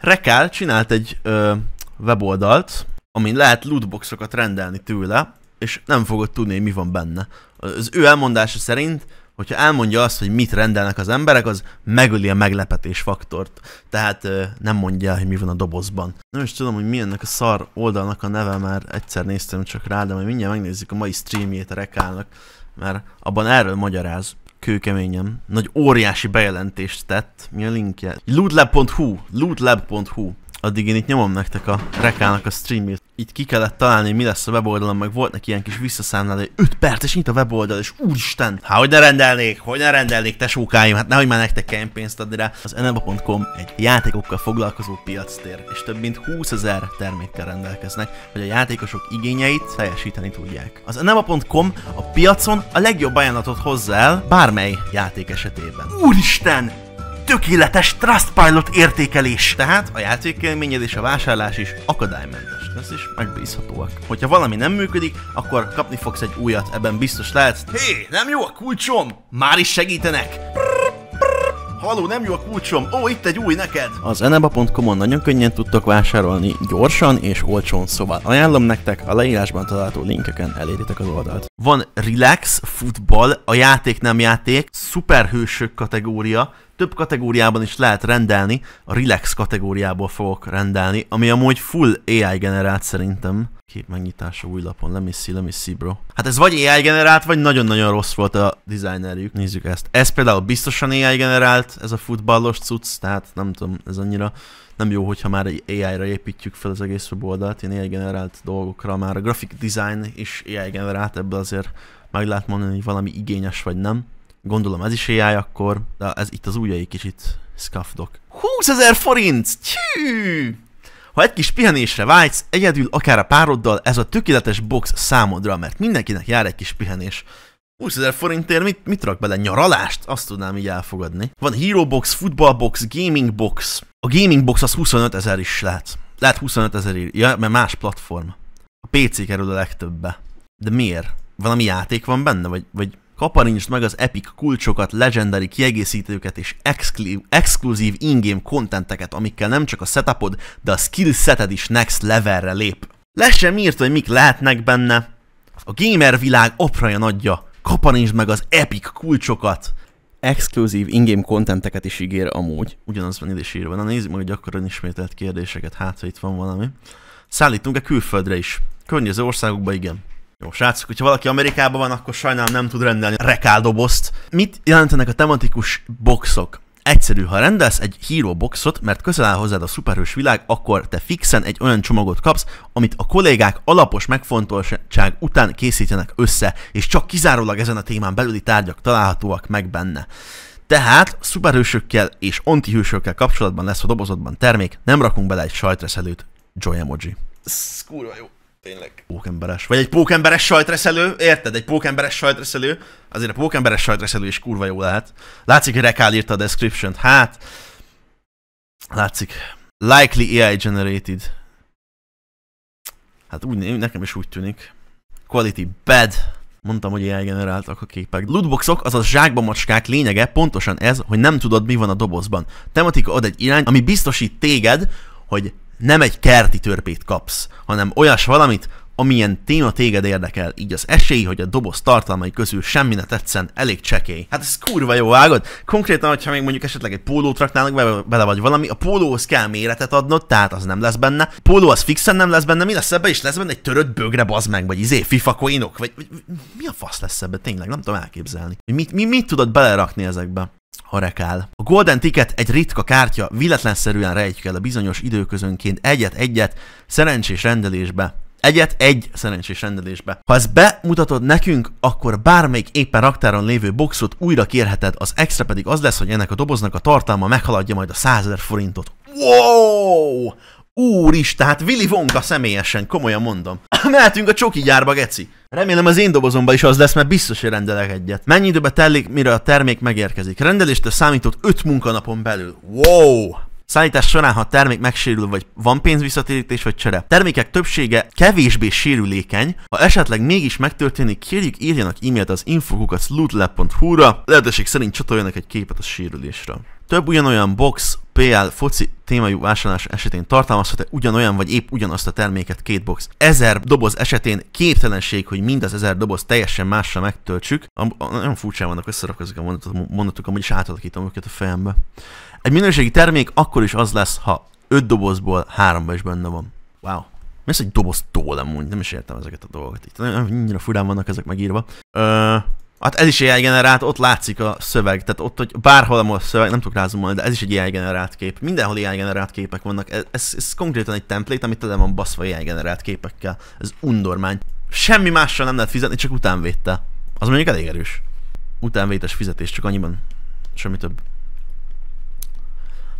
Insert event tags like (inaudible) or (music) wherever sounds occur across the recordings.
Rekál csinált egy ö, weboldalt, amin lehet lootboxokat rendelni tőle, és nem fogod tudni, mi van benne. Az ő elmondása szerint, hogyha elmondja azt, hogy mit rendelnek az emberek, az megöli a meglepetés faktort. Tehát ö, nem mondja hogy mi van a dobozban. Nem is tudom, hogy milyennek a szar oldalnak a neve, már egyszer néztem csak rá, de majd mindjárt megnézzük a mai streamjét a Rekálnak, mert abban erről magyaráz kőkeményem, nagy óriási bejelentést tett, mi a linkje? lootlab.hu, lootlab.hu. Addig én itt nyomom nektek a rekának a streamét itt ki kellett találni, mi lesz a weboldalon, meg neki ilyen kis visszaszámláló, 5 perc, és nyit a weboldal, és úristen, hát hogy ne rendelnék, hogy ne rendelnék, tesókáim, hát nehogy már nektek kelljen pénzt adni rá. Az eneba.com egy játékokkal foglalkozó tér, és több mint 20 ezer termékkel rendelkeznek, hogy a játékosok igényeit teljesíteni tudják. Az eneba.com a piacon a legjobb ajánlatot hozza el bármely játék esetében. Úristen, tökéletes Trustpilot értékelés! Tehát a játékélményed és a vásárlás is akadálymentes lesz, is megbízhatóak. Hogyha valami nem működik, akkor kapni fogsz egy újat, ebben biztos lehetsz. Hé, nem jó a kulcsom? Már is segítenek! Haló, nem jó a kulcsom, ó, itt egy új neked! Az eneba.com-on nagyon könnyen tudtok vásárolni, gyorsan és olcsón, szóval ajánlom nektek, a leírásban található linkeken eléritek az oldalt. Van Relax, Football, a játék nem játék, szuperhősök kategória, több kategóriában is lehet rendelni, a relax kategóriából fogok rendelni, ami amúgy full AI generált szerintem. Kép megnyitása új lapon, let me see, let me see bro. Hát ez vagy AI generált, vagy nagyon-nagyon rossz volt a designerjük. Nézzük ezt. Ez például biztosan AI generált, ez a futballos cucc, tehát nem tudom, ez annyira nem jó, hogyha már AI-ra építjük fel az egész weboldalt, ilyen AI generált dolgokra, már a graphic design is AI generált, ebből azért meg lehet mondani, hogy valami igényes vagy nem. Gondolom ez is AI akkor, de ez itt az ujjai kicsit scuffedok. 20 ezer forint! Tyű! Ha egy kis pihenésre vágysz, egyedül, akár a pároddal, ez a tökéletes box számodra, mert mindenkinek jár egy kis pihenés. 20 ezer forintért mit, mit rak bele? Nyaralást? Azt tudnám így elfogadni. Van Hero Box, Football Box, Gaming Box. A Gaming Box az 25 ezer is lehet. Lehet 25 ezer ja, mert más platform. A PC kerül a legtöbbbe. De miért? Valami játék van benne, vagy, vagy Kaparincsd meg az epic kulcsokat, legendári kiegészítőket és exkluzív in-game kontenteket, amikkel nem csak a setupod, de a skill seted is next levelre lép. Le sem írt, hogy mik lehetnek benne. A gamer világ apraja nagyja. Kaparincsd meg az epic kulcsokat. Exkluzív in-game kontenteket is ígér amúgy. Ugyanaz van ide is írva. Na nézzük meg a gyakran ismételt kérdéseket, hát ha itt van valami. Szállítunk-e külföldre is? Környező országokba igen. Jó, srácok, hogyha valaki Amerikában van, akkor sajnálom nem tud rendelni rekáldobozt. Mit jelentenek a tematikus boxok? Egyszerű, ha rendelsz egy híró boxot, mert közel áll hozzád a szuperhős világ, akkor te fixen egy olyan csomagot kapsz, amit a kollégák alapos megfontoltság után készítenek össze, és csak kizárólag ezen a témán belüli tárgyak találhatóak meg benne. Tehát szuperhősökkel és antihősökkel kapcsolatban lesz a dobozodban termék, nem rakunk bele egy sajtreszelőt, Joy Emoji. Ez kurva jó. Tényleg. Pókemberes. Vagy egy pókemberes sajtreszelő, érted? Egy pókemberes sajtreszelő. Azért a pókemberes sajtreszelő is kurva jó lehet. Látszik, hogy Rekál írta a description-t. Hát, látszik. Likely AI generated. Hát úgy, nekem is úgy tűnik. Quality bad. Mondtam, hogy AI generáltak a képek. Lootboxok, azaz zsákba macskák lényege pontosan ez, hogy nem tudod, mi van a dobozban. Tematika ad egy irány, ami biztosít téged, hogy nem egy kerti törpét kapsz, hanem olyas valamit, amilyen téma téged érdekel, így az esély, hogy a doboz tartalmai közül semmi ne tetszen, elég csekély. Hát ez kurva jó vágod. Konkrétan, hogyha még mondjuk esetleg egy pólót raknának be, bele vagy valami, a pólóhoz kell méretet adnod, tehát az nem lesz benne. Póló az fixen nem lesz benne, mi lesz ebbe is lesz benne egy törött bögre bazd meg, vagy izé, fifa coinok, vagy, vagy, mi a fasz lesz ebbe, tényleg nem tudom elképzelni. Mit, mi, mit tudod belerakni ezekbe? ha rekál. A Golden Ticket egy ritka kártya, véletlenszerűen rejtjük el a bizonyos időközönként egyet-egyet szerencsés rendelésbe Egyet egy szerencsés rendelésbe. Ha ezt bemutatod nekünk, akkor bármelyik éppen raktáron lévő boxot újra kérheted, az extra pedig az lesz, hogy ennek a doboznak a tartalma meghaladja majd a 100 ezer forintot. Wow! Úris, tehát Willy Wonka személyesen, komolyan mondom. (coughs) Mehetünk a csoki gyárba, geci. Remélem az én dobozomban is az lesz, mert biztos, hogy rendelek egyet. Mennyi időbe telik, mire a termék megérkezik? Rendelést a számított 5 munkanapon belül. Wow! Szállítás során, ha a termék megsérül, vagy van pénz visszatérítés vagy csere. Termékek többsége kevésbé sérülékeny. Ha esetleg mégis megtörténik, kérjük írjanak e-mailt az infokukat lootlab.hu-ra. Lehetőség szerint csatoljanak egy képet a sérülésről. Több ugyanolyan box, PL, foci témájú vásárlás esetén tartalmazhat-e ugyanolyan vagy épp ugyanazt a terméket két box. Ezer doboz esetén képtelenség, hogy mind az ezer doboz teljesen másra megtöltsük. Am- nagyon furcsán vannak összerakozik a mondatok, mondatok amúgy is átalakítom őket a fejembe. Egy minőségi termék akkor is az lesz, ha öt dobozból háromba is benne van. Wow. Mi az, hogy doboz tólem mondj? Nem is értem ezeket a dolgokat. Itt annyira furán vannak ezek megírva. Ö, hát ez is AI generált, ott látszik a szöveg. Tehát ott, hogy bárhol a szöveg, nem tudok rázumolni, de ez is egy AI generált kép. Mindenhol AI generált képek vannak. Ez, ez, ez konkrétan egy template, amit tele van baszva AI generált képekkel. Ez undormány. Semmi mással nem lehet fizetni, csak utánvétel. Az mondjuk elég erős. Utánvétes fizetés, csak annyiban. Semmi több.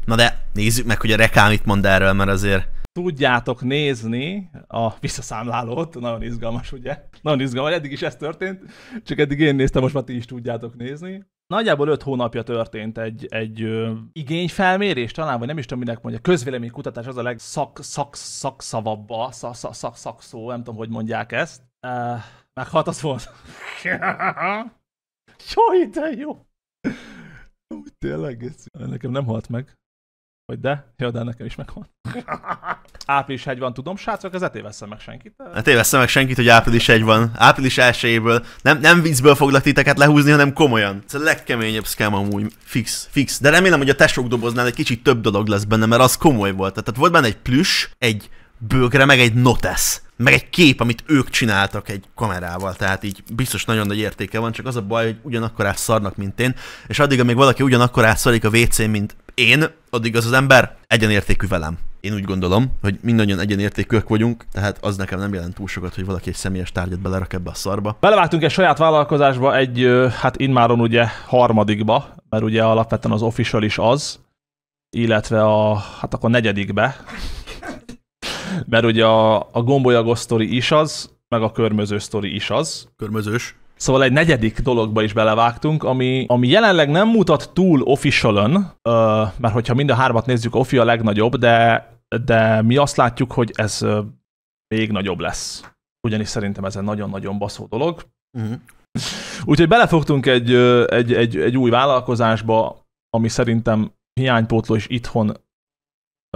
Na de nézzük meg, hogy a reklám itt mond erről, mert azért tudjátok nézni a visszaszámlálót, nagyon izgalmas, ugye? Nagyon izgalmas, eddig is ez történt, csak eddig én néztem, most már ti is tudjátok nézni. Nagyjából öt hónapja történt egy, egy ö, igényfelmérés, talán, vagy nem is tudom, minek mondja, közvéleménykutatás az a legszak, szak, szak, szak, szak, szak szó, nem tudom, hogy mondják ezt. Uh, meghalt volt. (laughs) jó, de jó! Úgy tényleg, ez... nekem nem halt meg. Hogy de? Ja, de nekem is megvan. (laughs) április 1 van, tudom, srácok, ez ne meg senkit. Ne hát tévesszem meg senkit, hogy április 1 van. Április 1 nem, nem viccből foglak titeket lehúzni, hanem komolyan. Ez a legkeményebb szkám amúgy. Fix, fix. De remélem, hogy a tesók doboznál egy kicsit több dolog lesz benne, mert az komoly volt. Tehát volt benne egy plüss, egy bőgre meg egy notesz, meg egy kép, amit ők csináltak egy kamerával, tehát így biztos nagyon nagy értéke van, csak az a baj, hogy ugyanakkor szarnak, mint én, és addig, amíg valaki ugyanakkor szarik a wc mint én, addig az az ember egyenértékű velem. Én úgy gondolom, hogy mindannyian egyenértékűek vagyunk, tehát az nekem nem jelent túl sokat, hogy valaki egy személyes tárgyat belerak ebbe a szarba. Belevágtunk egy saját vállalkozásba, egy, hát immáron ugye harmadikba, mert ugye alapvetően az official is az, illetve a, hát akkor negyedikbe, mert ugye a, a gombolyagos sztori is az, meg a körmöző sztori is az. Körmözős. Szóval egy negyedik dologba is belevágtunk, ami, ami jelenleg nem mutat túl officialön, uh, mert hogyha mind a hármat nézzük, offi a legnagyobb, de, de mi azt látjuk, hogy ez uh, még nagyobb lesz. Ugyanis szerintem ez egy nagyon-nagyon baszó dolog. Uh-huh. Úgyhogy belefogtunk egy, egy, egy, egy új vállalkozásba, ami szerintem hiánypótló is itthon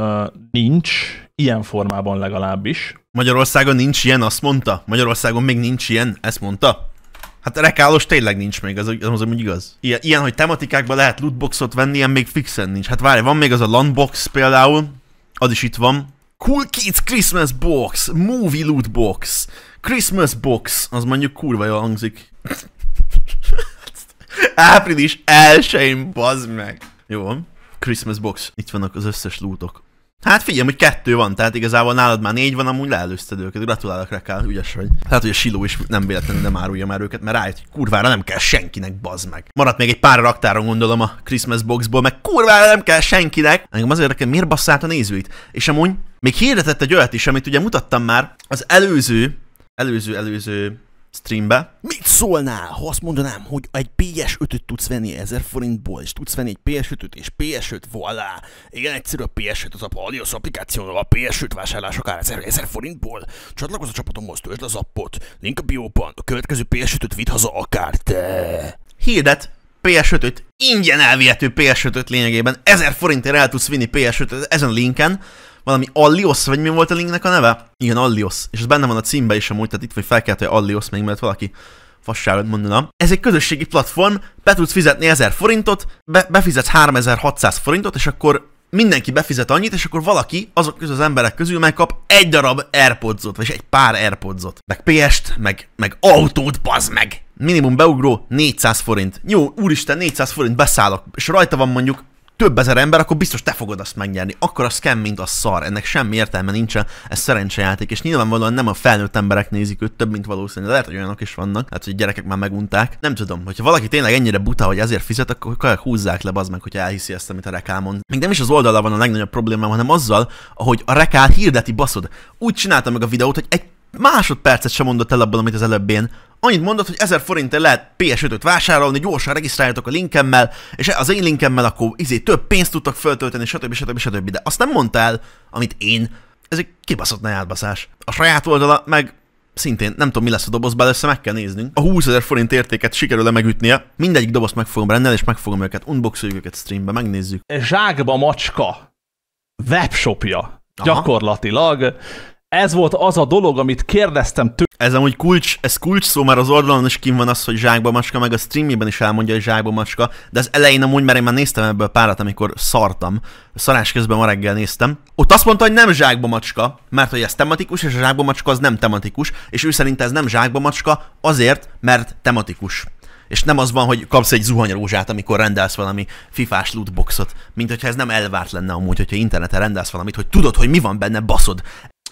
uh, nincs, ilyen formában legalábbis. Magyarországon nincs ilyen, azt mondta? Magyarországon még nincs ilyen, ezt mondta? Hát rekálos tényleg nincs még, az, az amúgy igaz. Ilyen, ilyen, hogy tematikákban lehet lootboxot venni, ilyen még fixen nincs. Hát várj, van még az a landbox például, az is itt van. Cool Kids Christmas Box, Movie Loot Box, Christmas Box, az mondjuk kurva jól hangzik. (laughs) Április 1-én, bazd meg! Jó, Christmas Box, itt vannak az összes lootok. Hát figyelj, hogy kettő van, tehát igazából nálad már négy van, amúgy leelőzted őket. Gratulálok, Rekál, ügyes vagy. Hát, hogy a Siló is nem véletlenül nem árulja már őket, mert rájött, hogy kurvára nem kell senkinek, bazd meg. Maradt még egy pár raktáron gondolom a Christmas boxból, meg kurvára nem kell senkinek. Engem az érdekel, miért basszált a nézőit. És amúgy még hirdetett egy olyat is, amit ugye mutattam már az előző, előző, előző streambe. Mit szólnál, ha azt mondanám, hogy egy PS5-öt tudsz venni 1000 forintból, és tudsz venni egy PS5-öt és PS5, voilà. Igen, egyszerű a PS5 az a Paliosz applikációnal, a PS5 vásárlás akár 1000, 1000 forintból. Csatlakozz a csapatomhoz, töltsd az appot, link a bióban, a következő PS5-öt vidd haza akár te. Hirdet, PS5-öt, ingyen elvihető PS5-öt lényegében, 1000 forintért el tudsz vinni PS5-öt ezen a linken, valami Allios, vagy mi volt a linknek a neve? Igen, Allios. És ez benne van a címben is amúgy, tehát itt vagy fel kellett, hogy Allios még, mert valaki fasságot mondana. Ez egy közösségi platform, be tudsz fizetni 1000 forintot, be, befizetsz 3600 forintot, és akkor mindenki befizet annyit, és akkor valaki azok közül az emberek közül megkap egy darab airpods vagy egy pár airpods meg PS-t, meg, meg autót, bazd meg! Minimum beugró 400 forint. Jó, úristen, 400 forint beszállok, és rajta van mondjuk több ezer ember, akkor biztos te fogod azt megnyerni. Akkor a scam, mint a szar. Ennek semmi értelme nincsen, ez szerencsejáték. És nyilvánvalóan nem a felnőtt emberek nézik őt több, mint valószínű. De lehet, hogy olyanok is vannak, hát hogy gyerekek már megunták. Nem tudom, hogyha valaki tényleg ennyire buta, hogy ezért fizet, akkor húzzák le az meg, hogyha elhiszi ezt, amit a rekámon, Még nem is az oldala van a legnagyobb problémám, hanem azzal, ahogy a rekál hirdeti baszod. Úgy csináltam meg a videót, hogy egy másodpercet sem mondott el abban, amit az előbb én annyit mondott, hogy 1000 forintért lehet PS5-öt vásárolni, gyorsan regisztráljatok a linkemmel, és az én linkemmel akkor izé több pénzt tudtak feltölteni, stb. stb. stb. De azt nem mondtál, amit én. Ez egy kibaszott nejátbaszás. A saját oldala meg szintén nem tudom, mi lesz a dobozban, össze meg kell néznünk. A 20 ezer forint értéket sikerül-e megütnie. Mindegyik dobozt meg fogom rendelni, és meg fogom őket unboxoljuk őket streambe, megnézzük. Zsákba macska webshopja. Aha. Gyakorlatilag ez volt az a dolog, amit kérdeztem tőle. Ez amúgy kulcs, ez kulcs szó, mert az oldalon is kim van az, hogy zsákba macska, meg a streamében is elmondja, hogy zsákba macska, de az elején amúgy, mert én már néztem ebből párat, amikor szartam, szarás közben ma reggel néztem. Ott azt mondta, hogy nem zsákba macska, mert hogy ez tematikus, és a zsákba macska az nem tematikus, és ő szerint ez nem zsákba macska azért, mert tematikus. És nem az van, hogy kapsz egy zuhanyrózsát, amikor rendelsz valami fifás lootboxot, mint hogyha ez nem elvárt lenne amúgy, hogyha interneten rendelsz valamit, hogy tudod, hogy mi van benne, baszod.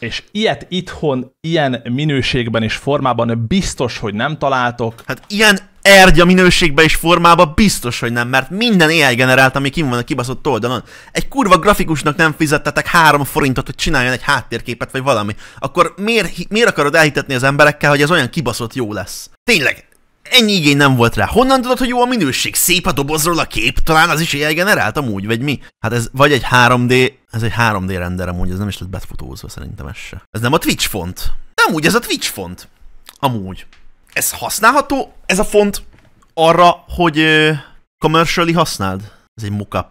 És ilyet itthon, ilyen minőségben és formában biztos, hogy nem találtok. Hát ilyen erdja a minőségben és formában biztos, hogy nem, mert minden AI generált, ami kim van a kibaszott oldalon. Egy kurva grafikusnak nem fizettetek három forintot, hogy csináljon egy háttérképet vagy valami. Akkor miért, miért akarod elhitetni az emberekkel, hogy ez olyan kibaszott jó lesz? Tényleg, ennyi igény nem volt rá. Honnan tudod, hogy jó a minőség? Szép a dobozról a kép? Talán az is AI generált amúgy, vagy mi? Hát ez vagy egy 3D, ez egy 3D render amúgy, ez nem is lett befotózva szerintem ez se. Ez nem a Twitch font. Nem úgy, ez a Twitch font. Amúgy. Ez használható, ez a font arra, hogy commercially használd? Ez egy mockup.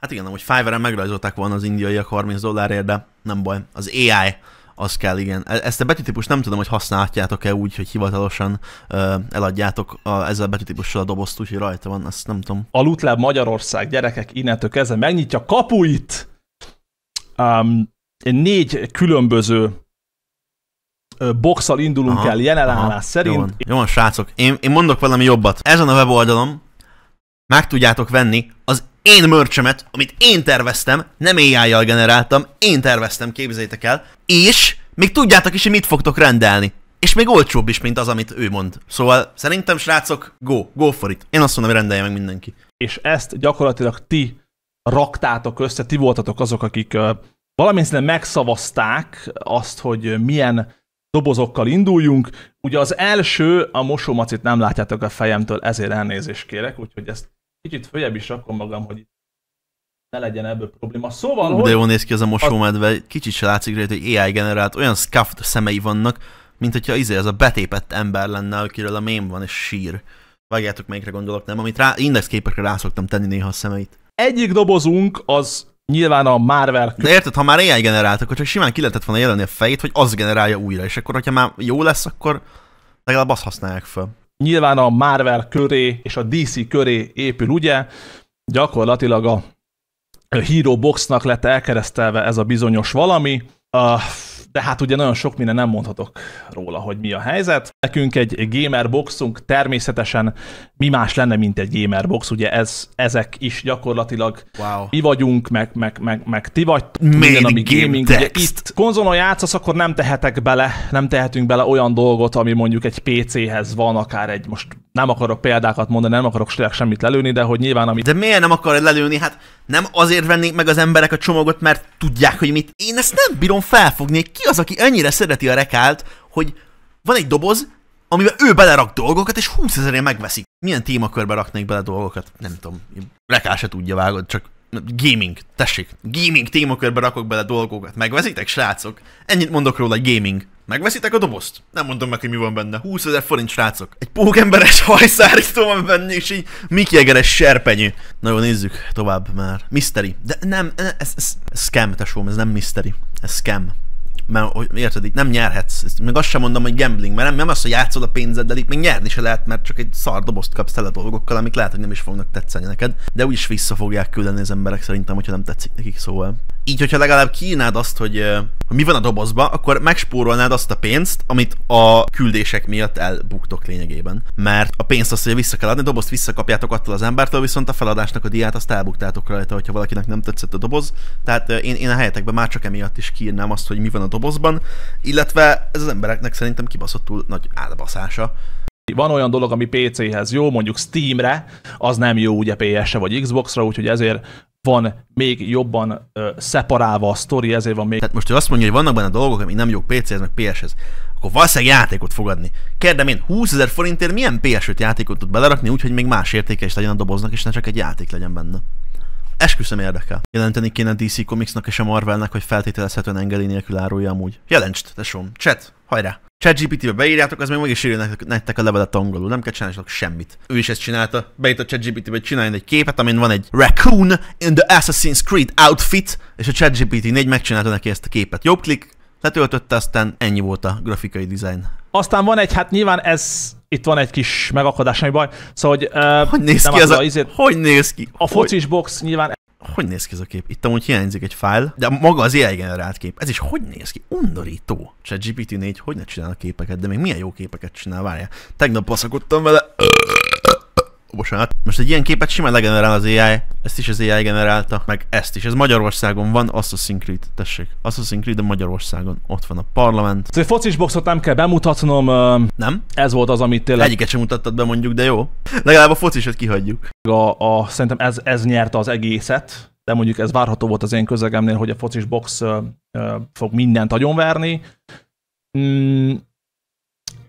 Hát igen, amúgy Fiverr-en megrajzolták volna az indiaiak 30 dollárért, de nem baj. Az AI az kell, igen. E- ezt a betűtípust nem tudom, hogy használhatjátok-e úgy, hogy hivatalosan ö, eladjátok a, ezzel a betűtípussal a dobozt, úgyhogy rajta van, ezt nem tudom. Alutláb Magyarország, gyerekek, innentől kezdve megnyitja kapuit! Um, négy különböző boxal indulunk aha, el jelenállás szerint. Jó van, jó van srácok, én, én mondok valami jobbat. Ezen a weboldalon meg tudjátok venni az én mörcsömet, amit én terveztem, nem ai generáltam, én terveztem, képzeljétek el, és még tudjátok is, hogy mit fogtok rendelni. És még olcsóbb is, mint az, amit ő mond. Szóval szerintem, srácok, go, go for it. Én azt mondom, hogy rendelje meg mindenki. És ezt gyakorlatilag ti raktátok össze, ti voltatok azok, akik uh, valamilyen megszavazták azt, hogy milyen dobozokkal induljunk. Ugye az első, a mosómacit nem látjátok a fejemtől, ezért elnézést kérek, úgyhogy ezt kicsit följebb is rakom magam, hogy ne legyen ebből probléma. Szóval, hogy... De jól néz ki az a mosómedve, kicsit se látszik rajta, hogy AI generált, olyan scuffed szemei vannak, mint hogyha izé az a betépett ember lenne, akiről a mém van és sír. Vágjátok, melyikre gondolok, nem? Amit rá, indexképekre rá szoktam tenni néha a szemeit. Egyik dobozunk az nyilván a Marvel... De érted, ha már AI generált, akkor csak simán ki lehetett volna jelenni a fejét, hogy az generálja újra, és akkor, hogyha már jó lesz, akkor legalább azt használják fel nyilván a Marvel köré és a DC köré épül, ugye? Gyakorlatilag a Hero Boxnak lett elkeresztelve ez a bizonyos valami. Uh, hát ugye nagyon sok minden nem mondhatok róla, hogy mi a helyzet. Nekünk egy gamer boxunk természetesen mi más lenne, mint egy gamer box, ugye ez, ezek is gyakorlatilag wow. mi vagyunk, meg, meg, meg, meg ti vagy. Minden, ami gaming. Text. Ugye itt konzolon játszasz, akkor nem tehetek bele, nem tehetünk bele olyan dolgot, ami mondjuk egy PC-hez van, akár egy most nem akarok példákat mondani, nem akarok semmit lelőni, de hogy nyilván amit... De miért nem akarod lelőni? Hát nem azért vennék meg az emberek a csomagot, mert tudják, hogy mit... Én ezt nem bírom felfogni, ki az, aki ennyire szereti a rekált, hogy van egy doboz, amiben ő belerak dolgokat, és 20 ezerért megveszik. Milyen témakörbe raknék bele dolgokat? Nem tudom. Rekál se tudja, vágod, csak gaming, tessék, gaming témakörbe rakok bele dolgokat, megveszitek srácok? Ennyit mondok róla, gaming. Megveszitek a dobozt? Nem mondom meg, hogy mi van benne. 20 ezer forint srácok. Egy pókemberes (laughs) hajszárító van benne, és így mikiegeres serpenyő. Na jó, nézzük tovább már. Mystery. De nem, ez, ez, ez scam, tesóm, ez nem mystery. Ez scam mert hogy érted, itt nem nyerhetsz. Ezt még azt sem mondom, hogy gambling, mert nem, nem az, hogy játszol a pénzeddel, itt még nyerni se lehet, mert csak egy szar dobozt kapsz tele dolgokkal, amik lehet, hogy nem is fognak tetszeni neked, de úgyis vissza fogják küldeni az emberek szerintem, hogyha nem tetszik nekik, szóval. Így, hogyha legalább kínád azt, hogy, hogy mi van a dobozba, akkor megspórolnád azt a pénzt, amit a küldések miatt elbuktok lényegében. Mert a pénzt azt, hogy vissza kell adni, a dobozt visszakapjátok attól az embertől, viszont a feladásnak a diát azt elbuktátok rajta, hogyha valakinek nem tetszett a doboz. Tehát én, én a helyetekben már csak emiatt is kiírnám azt, hogy mi van a dobozban, illetve ez az embereknek szerintem kibaszottul nagy álbaszása. Van olyan dolog, ami PC-hez jó, mondjuk Steamre, az nem jó ugye PS-re vagy Xbox-ra, úgyhogy ezért van még jobban ö, szeparálva a sztori, ezért van még... Tehát most, hogy azt mondja, hogy vannak benne dolgok, amik nem jók PC-hez, meg PS-hez, akkor valószínűleg játékot fogadni. Kérdem én, 20 ezer forintért milyen ps játékot tud belerakni, úgyhogy még más értéke is legyen a doboznak, és ne csak egy játék legyen benne. Esküszöm érdekel. Jelenteni kéne DC Comicsnak és a Marvelnek, hogy feltételezhetően engedély nélkül árulja amúgy. Jelentsd, tesóm. Chat, hajrá! ChatGPT-be beírjátok, az még meg is írja nektek a levelet angolul, nem kell csinálni semmit. Ő is ezt csinálta, beírt a ChatGPT-be, hogy csináljon egy képet, amin van egy raccoon in the Assassin's Creed outfit, és a ChatGPT 4 megcsinálta neki ezt a képet. Jobb klik, letöltötte, aztán ennyi volt a grafikai design. Aztán van egy, hát nyilván ez, itt van egy kis megakadás, ami baj. Szóval, hogy... Uh, hogy néz ki ez a, izért, Hogy néz ki? A box nyilván hogy néz ki ez a kép? Itt amúgy hiányzik egy fájl, de maga az AI generált kép. Ez is hogy néz ki? Undorító. Csak GPT-4 hogy ne csinál a képeket, de még milyen jó képeket csinál, várjál. Tegnap baszakodtam vele bocsánat. Most egy ilyen képet simán legenerál az AI, ezt is az AI generálta, meg ezt is. Ez Magyarországon van, Assassin's Creed, tessék. Assassin's Creed de Magyarországon, ott van a parlament. Szóval egy focis boxot nem kell bemutatnom. Nem? Ez volt az, amit tényleg... Egyiket sem mutattad be mondjuk, de jó. Legalább a focisat kihagyjuk. A, a, szerintem ez, ez nyerte az egészet de mondjuk ez várható volt az én közegemnél, hogy a focis box uh, uh, fog mindent agyonverni. Mm,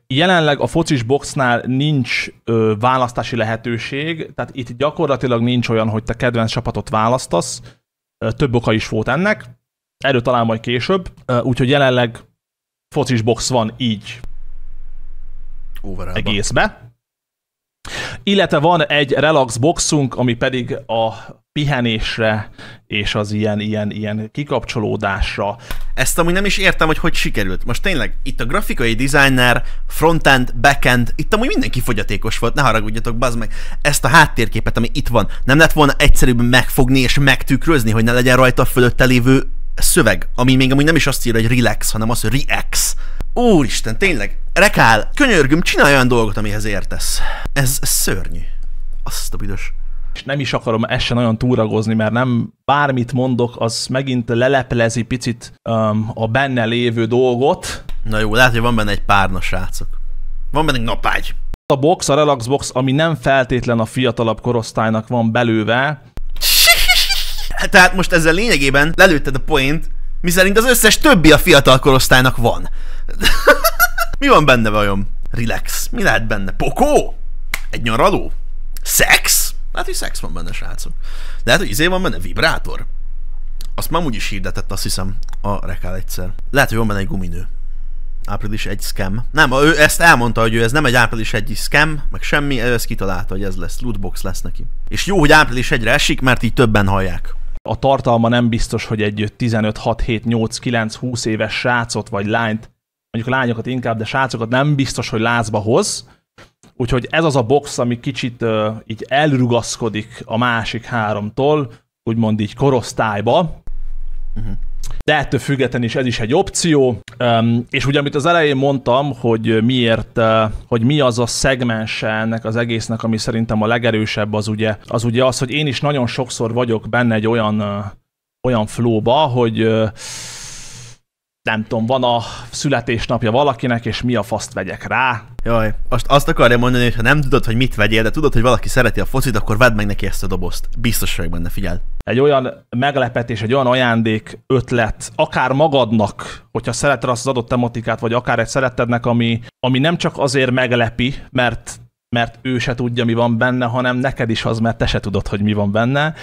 jelenleg a focis boxnál nincs ö, választási lehetőség, tehát itt gyakorlatilag nincs olyan, hogy te kedvenc csapatot választasz, ö, több oka is volt ennek, erről talán majd később, ö, úgyhogy jelenleg focis box van így Overall-ban. egészbe. Illetve van egy relax boxunk, ami pedig a pihenésre és az ilyen, ilyen, ilyen kikapcsolódásra ezt amúgy nem is értem, hogy hogy sikerült. Most tényleg, itt a grafikai designer, frontend, backend, itt amúgy mindenki fogyatékos volt, ne haragudjatok, bazd meg. Ezt a háttérképet, ami itt van, nem lett volna egyszerűbb megfogni és megtükrözni, hogy ne legyen rajta a fölötte lévő szöveg, ami még amúgy nem is azt írja, hogy relax, hanem az, hogy reax. Úristen, tényleg, rekál, könyörgöm, csinálj olyan dolgot, amihez értesz. Ez, ez szörnyű. Azt a büdös és nem is akarom ezt se nagyon túragozni, mert nem bármit mondok, az megint leleplezi picit um, a benne lévő dolgot. Na jó, lehet, hogy van benne egy párna srácok. Van benne egy napágy. A box, a Relax Box, ami nem feltétlen a fiatalabb korosztálynak van belőve. (laughs) Tehát most ezzel lényegében lelőtted a point, miszerint az összes többi a fiatal korosztálynak van. (laughs) Mi van benne vajon? Relax. Mi lehet benne? Pokó? Egy nyaraló? Szex? Lehet, hogy szex van benne, srácok. Lehet, hogy izé van benne, vibrátor. Azt már is hirdetett, azt hiszem, a rekál egyszer. Lehet, hogy van benne egy guminő. Április egy scam. Nem, ő ezt elmondta, hogy ő ez nem egy április egy scam, meg semmi, ő ezt kitalálta, hogy ez lesz, lootbox lesz neki. És jó, hogy április egyre esik, mert így többen hallják a tartalma nem biztos, hogy egy 15, 6, 7, 8, 9, 20 éves srácot vagy lányt, mondjuk lányokat inkább, de srácokat nem biztos, hogy lázba hoz, Úgyhogy ez az a box, ami kicsit uh, így elrugaszkodik a másik háromtól, úgymond így korosztályba, uh-huh. de ettől függetlenül is ez is egy opció. Um, és ugye, amit az elején mondtam, hogy miért, uh, hogy mi az a szegmense ennek az egésznek, ami szerintem a legerősebb, az ugye az, ugye az hogy én is nagyon sokszor vagyok benne egy olyan, uh, olyan flóba, hogy uh, nem tudom, van a születésnapja valakinek, és mi a faszt vegyek rá. Jaj, most azt akarja mondani, hogy ha nem tudod, hogy mit vegyél, de tudod, hogy valaki szereti a focit, akkor vedd meg neki ezt a dobozt. Biztos vagyok benne, figyel. Egy olyan meglepetés, egy olyan ajándék, ötlet, akár magadnak, hogyha szereted azt az adott tematikát, vagy akár egy szerettednek, ami, ami nem csak azért meglepi, mert mert ő se tudja, mi van benne, hanem neked is az, mert te se tudod, hogy mi van benne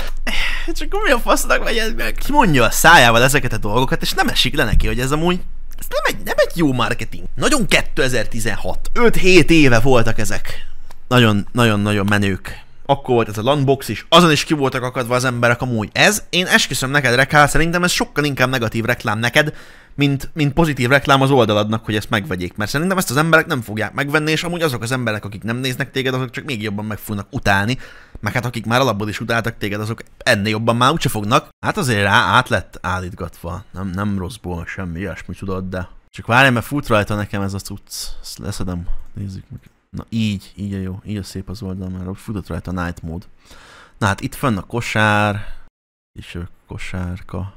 csak mi a fasznak vegyed meg. mondja a szájával ezeket a dolgokat, és nem esik le neki, hogy ez amúgy ez nem egy, nem egy jó marketing. Nagyon 2016. 5-7 éve voltak ezek. Nagyon-nagyon-nagyon menők. Akkor volt ez a landbox is, azon is ki voltak akadva az emberek amúgy. Ez, én esküszöm neked, Rekál, szerintem ez sokkal inkább negatív reklám neked, mint, mint pozitív reklám az oldaladnak, hogy ezt megvegyék. Mert szerintem ezt az emberek nem fogják megvenni, és amúgy azok az emberek, akik nem néznek téged, azok csak még jobban meg fognak utálni, Mert hát akik már alapból is utáltak téged, azok ennél jobban már úgyse fognak. Hát azért rá át lett állítgatva, nem, nem rosszból, semmi ilyesmi tudod, de... Csak várj, mert fut rajta nekem ez a cucc. Ezt leszedem, nézzük meg. Na így, így a jó, így a szép az oldal mert hogy futott rajta a night mode. Na hát itt fönn a kosár, és a kosárka.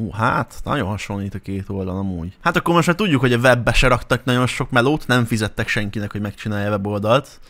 Ú, hát, nagyon hasonlít a két oldal amúgy. Hát akkor most már tudjuk, hogy a webbe se raktak nagyon sok melót, nem fizettek senkinek, hogy megcsinálja a weboldalt.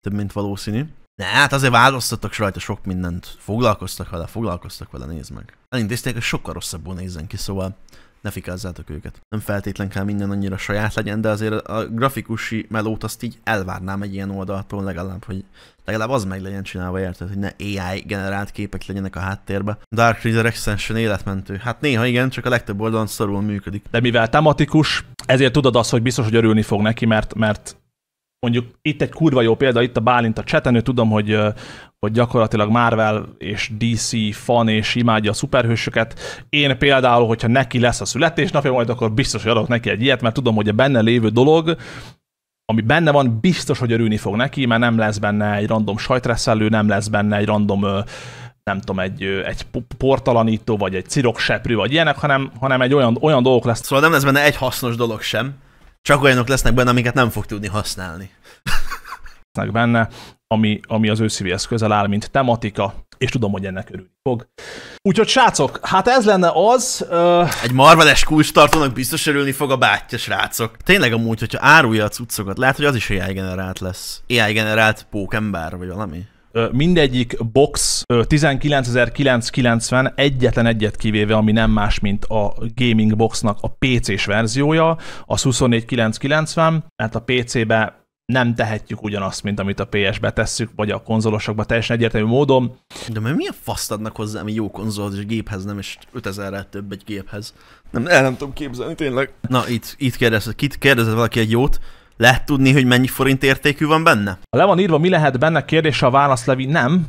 Több, mint valószínű. Ne, hát azért változtattak rajta sok mindent. Foglalkoztak vele, foglalkoztak vele, nézd meg. Elintézték, hogy sokkal rosszabbul nézzen ki, szóval ne fikázzátok őket. Nem feltétlen kell minden annyira saját legyen, de azért a grafikusi melót azt így elvárnám egy ilyen oldaltól legalább, hogy legalább az meg legyen csinálva, érted, hogy ne AI generált képek legyenek a háttérbe. Dark Reader Extension életmentő. Hát néha igen, csak a legtöbb oldalon szorul működik. De mivel tematikus, ezért tudod azt, hogy biztos, hogy örülni fog neki, mert, mert mondjuk itt egy kurva jó példa, itt a Bálint a csetenő, tudom, hogy, hogy gyakorlatilag Marvel és DC fan és imádja a szuperhősöket. Én például, hogyha neki lesz a születésnapja, majd akkor biztos, hogy adok neki egy ilyet, mert tudom, hogy a benne lévő dolog, ami benne van, biztos, hogy örülni fog neki, mert nem lesz benne egy random sajtreszelő, nem lesz benne egy random nem tudom, egy, egy portalanító, vagy egy cirokseprű, vagy ilyenek, hanem, hanem egy olyan, olyan dolgok lesz. Szóval nem lesz benne egy hasznos dolog sem csak olyanok lesznek benne, amiket nem fog tudni használni. lesznek benne, ami, ami az ő szívéhez közel áll, mint tematika, és tudom, hogy ennek örülni fog. Úgyhogy srácok, hát ez lenne az... Uh... Egy marveles tartónak biztos örülni fog a bátyja, srácok. Tényleg amúgy, hogyha árulja a cuccokat, lehet, hogy az is AI generált lesz. AI generált pókember, vagy valami mindegyik box 19.990 egyetlen egyet kivéve, ami nem más, mint a gaming boxnak a PC-s verziója, az 24.990, mert hát a PC-be nem tehetjük ugyanazt, mint amit a PS-be tesszük, vagy a konzolosokba teljesen egyértelmű módon. De mert milyen faszt adnak hozzá, ami jó konzol és géphez nem, és 5000-re több egy géphez? Nem, el nem tudom képzelni, tényleg. Na, itt, itt kérdezett, kit kérdezett valaki egy jót, lehet tudni, hogy mennyi forint értékű van benne? Ha le van írva, mi lehet benne, kérdése a válasz, Levi, nem,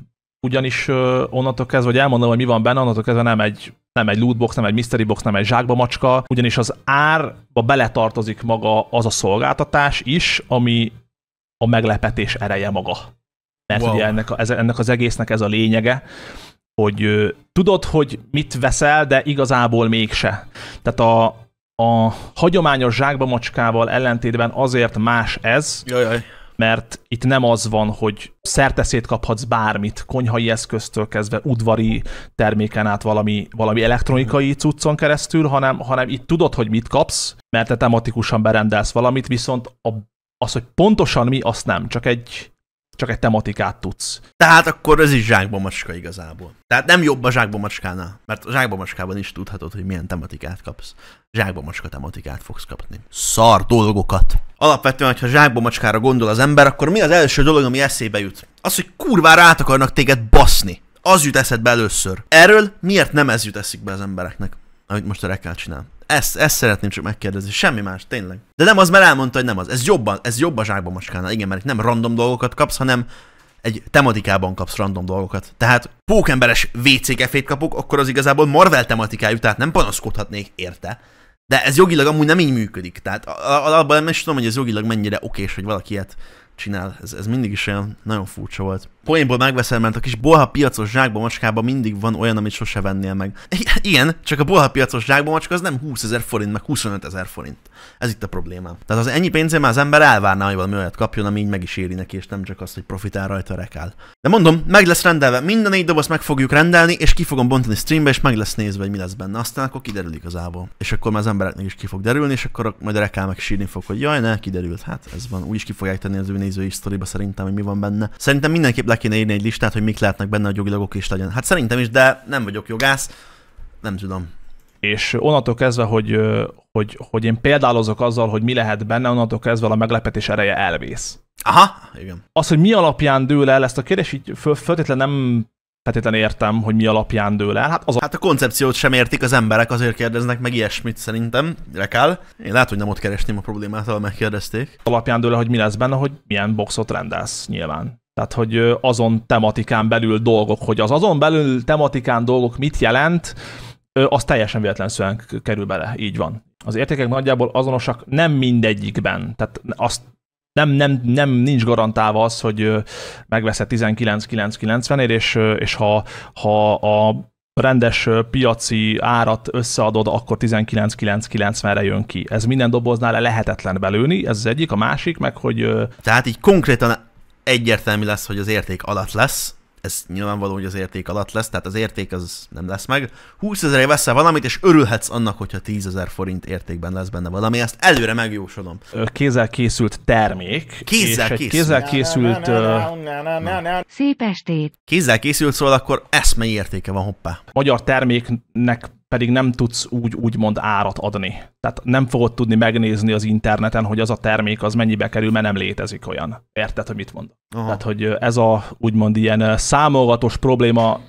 ugyanis ö, onnantól kezdve, hogy elmondom, hogy mi van benne, onnantól kezdve nem egy nem egy lootbox, nem egy mystery box, nem egy zsákba macska, ugyanis az árba beletartozik maga az a szolgáltatás is, ami a meglepetés ereje maga. Mert wow. ugye ennek, a, ez, ennek az egésznek ez a lényege, hogy ö, tudod, hogy mit veszel, de igazából mégse. Tehát a, a hagyományos zsákba macskával ellentétben azért más ez, Jajaj. mert itt nem az van, hogy szerteszét kaphatsz bármit, konyhai eszköztől kezdve udvari terméken át valami, valami elektronikai cuccon keresztül, hanem, hanem itt tudod, hogy mit kapsz, mert te tematikusan berendelsz valamit, viszont a, az, hogy pontosan mi, azt nem, csak egy csak egy tematikát tudsz. Tehát akkor ez is zsákba macska igazából. Tehát nem jobb a zsákba macskánál, mert a zsákba macskában is tudhatod, hogy milyen tematikát kapsz. Zsákba macska tematikát fogsz kapni. Szar dolgokat. Alapvetően, ha zsákba macskára gondol az ember, akkor mi az első dolog, ami eszébe jut? Az, hogy kurvára át akarnak téged baszni. Az jut eszedbe először. Erről miért nem ez jut eszik be az embereknek, amit most a rekkel csinál? Ezt, ezt szeretném csak megkérdezni, semmi más, tényleg. De nem az, mert elmondta, hogy nem az. Ez jobban, ez jobb a zsákba macskánál. Igen, mert nem random dolgokat kapsz, hanem egy tematikában kapsz random dolgokat. Tehát pókemberes WC kefét kapok, akkor az igazából Marvel tematikájú, tehát nem panaszkodhatnék érte. De ez jogilag amúgy nem így működik. Tehát alapban nem is tudom, hogy ez jogilag mennyire okés, hogy valaki ilyet csinál. Ez, ez mindig is olyan nagyon furcsa volt poénból megveszel, mert a kis bolha piacos zsákba macskában mindig van olyan, amit sose vennél meg. Igen, csak a bolha piacos zsákba macska az nem 20 ezer forint, meg 25 ezer forint. Ez itt a probléma. Tehát az ennyi pénzért már az ember elvárná, hogy valami olyat kapjon, ami így meg is éri neki, és nem csak azt, hogy profitál rajta a rekál. De mondom, meg lesz rendelve, minden négy dobozt meg fogjuk rendelni, és ki fogom bontani streambe, és meg lesz nézve, hogy mi lesz benne. Aztán akkor kiderül igazából. És akkor már az embereknek is ki fog derülni, és akkor majd a rekál meg sírni fog, hogy jaj, ne, kiderült. Hát ez van, is ki fogják tenni az ő nézői sztoriba szerintem, hogy mi van benne. Szerintem mindenképp le kéne írni egy listát, hogy mik lehetnek benne, a jogilagok is legyen. Hát szerintem is, de nem vagyok jogász, nem tudom. És onnantól kezdve, hogy, hogy, hogy én példálozok azzal, hogy mi lehet benne, onnantól kezdve a meglepetés ereje elvész. Aha, igen. Az, hogy mi alapján dől el ezt a kérdés, így feltétlenül nem feltétlenül értem, hogy mi alapján dől el. Hát, az a... hát a koncepciót sem értik az emberek, azért kérdeznek meg ilyesmit szerintem, rekál. Én lehet, hogy nem ott keresném a problémát, ahol megkérdezték. Alapján dől el, hogy mi lesz benne, hogy milyen boxot rendelsz nyilván. Tehát, hogy azon tematikán belül dolgok, hogy az azon belül tematikán dolgok mit jelent, az teljesen véletlenszerűen kerül bele, így van. Az értékek nagyjából azonosak, nem mindegyikben. Tehát azt nem, nem, nem nincs garantálva az, hogy megveszed 19.990-ért, és, és ha, ha a rendes piaci árat összeadod, akkor 19.990-re jön ki. Ez minden doboznál lehetetlen belőni, ez az egyik, a másik meg, hogy... Tehát így konkrétan egyértelmű lesz, hogy az érték alatt lesz, ez nyilvánvaló, hogy az érték alatt lesz, tehát az érték az nem lesz meg. 20 ezerre veszel valamit, és örülhetsz annak, hogyha 10 ezer forint értékben lesz benne valami, ezt előre megjósolom. Kézzel készült termék. Kézzel készült. Kézzel készült... Szép estét. Kézzel készült, szóval akkor eszmei értéke van, hoppá. Magyar terméknek pedig nem tudsz úgy úgymond árat adni. Tehát nem fogod tudni megnézni az interneten, hogy az a termék az mennyibe kerül, mert nem létezik olyan. Érted, hogy mit mondok? Aha. Tehát, hogy ez a úgymond ilyen számolgatos probléma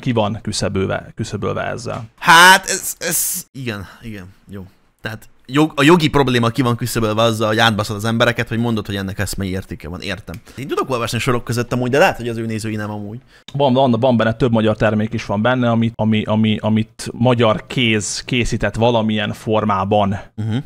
ki van küszöbölve, küszöbölve ezzel. Hát, ez, ez igen, igen, jó. Tehát jog, a jogi probléma ki van küszöbölve azzal, hogy átbaszod az embereket, hogy mondod, hogy ennek eszmei értéke van. Értem. Én tudok olvasni sorok között amúgy, de lehet, hogy az ő nézői nem amúgy. Van, van, van benne több magyar termék is van benne, amit, ami, ami, amit magyar kéz készített valamilyen formában. Uh-huh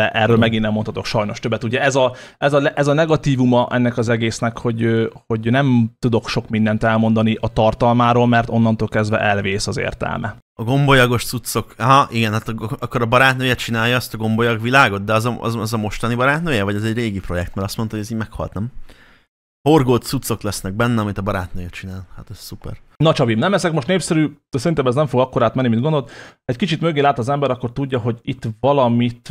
de erről megint nem mondhatok sajnos többet. Ugye ez a, ez a, ez a negatívuma ennek az egésznek, hogy, hogy nem tudok sok mindent elmondani a tartalmáról, mert onnantól kezdve elvész az értelme. A gombolyagos cuccok, aha, igen, hát akkor a barátnője csinálja azt a gombolyag világot, de az a, az, az a mostani barátnője, vagy ez egy régi projekt, mert azt mondta, hogy ez így meghalt, nem? Horgolt cuccok lesznek benne, amit a barátnője csinál. Hát ez szuper. Na Csabim, nem ezek most népszerű, de szerintem ez nem fog akkorát menni, mint gondolod. Egy kicsit mögé lát az ember, akkor tudja, hogy itt valamit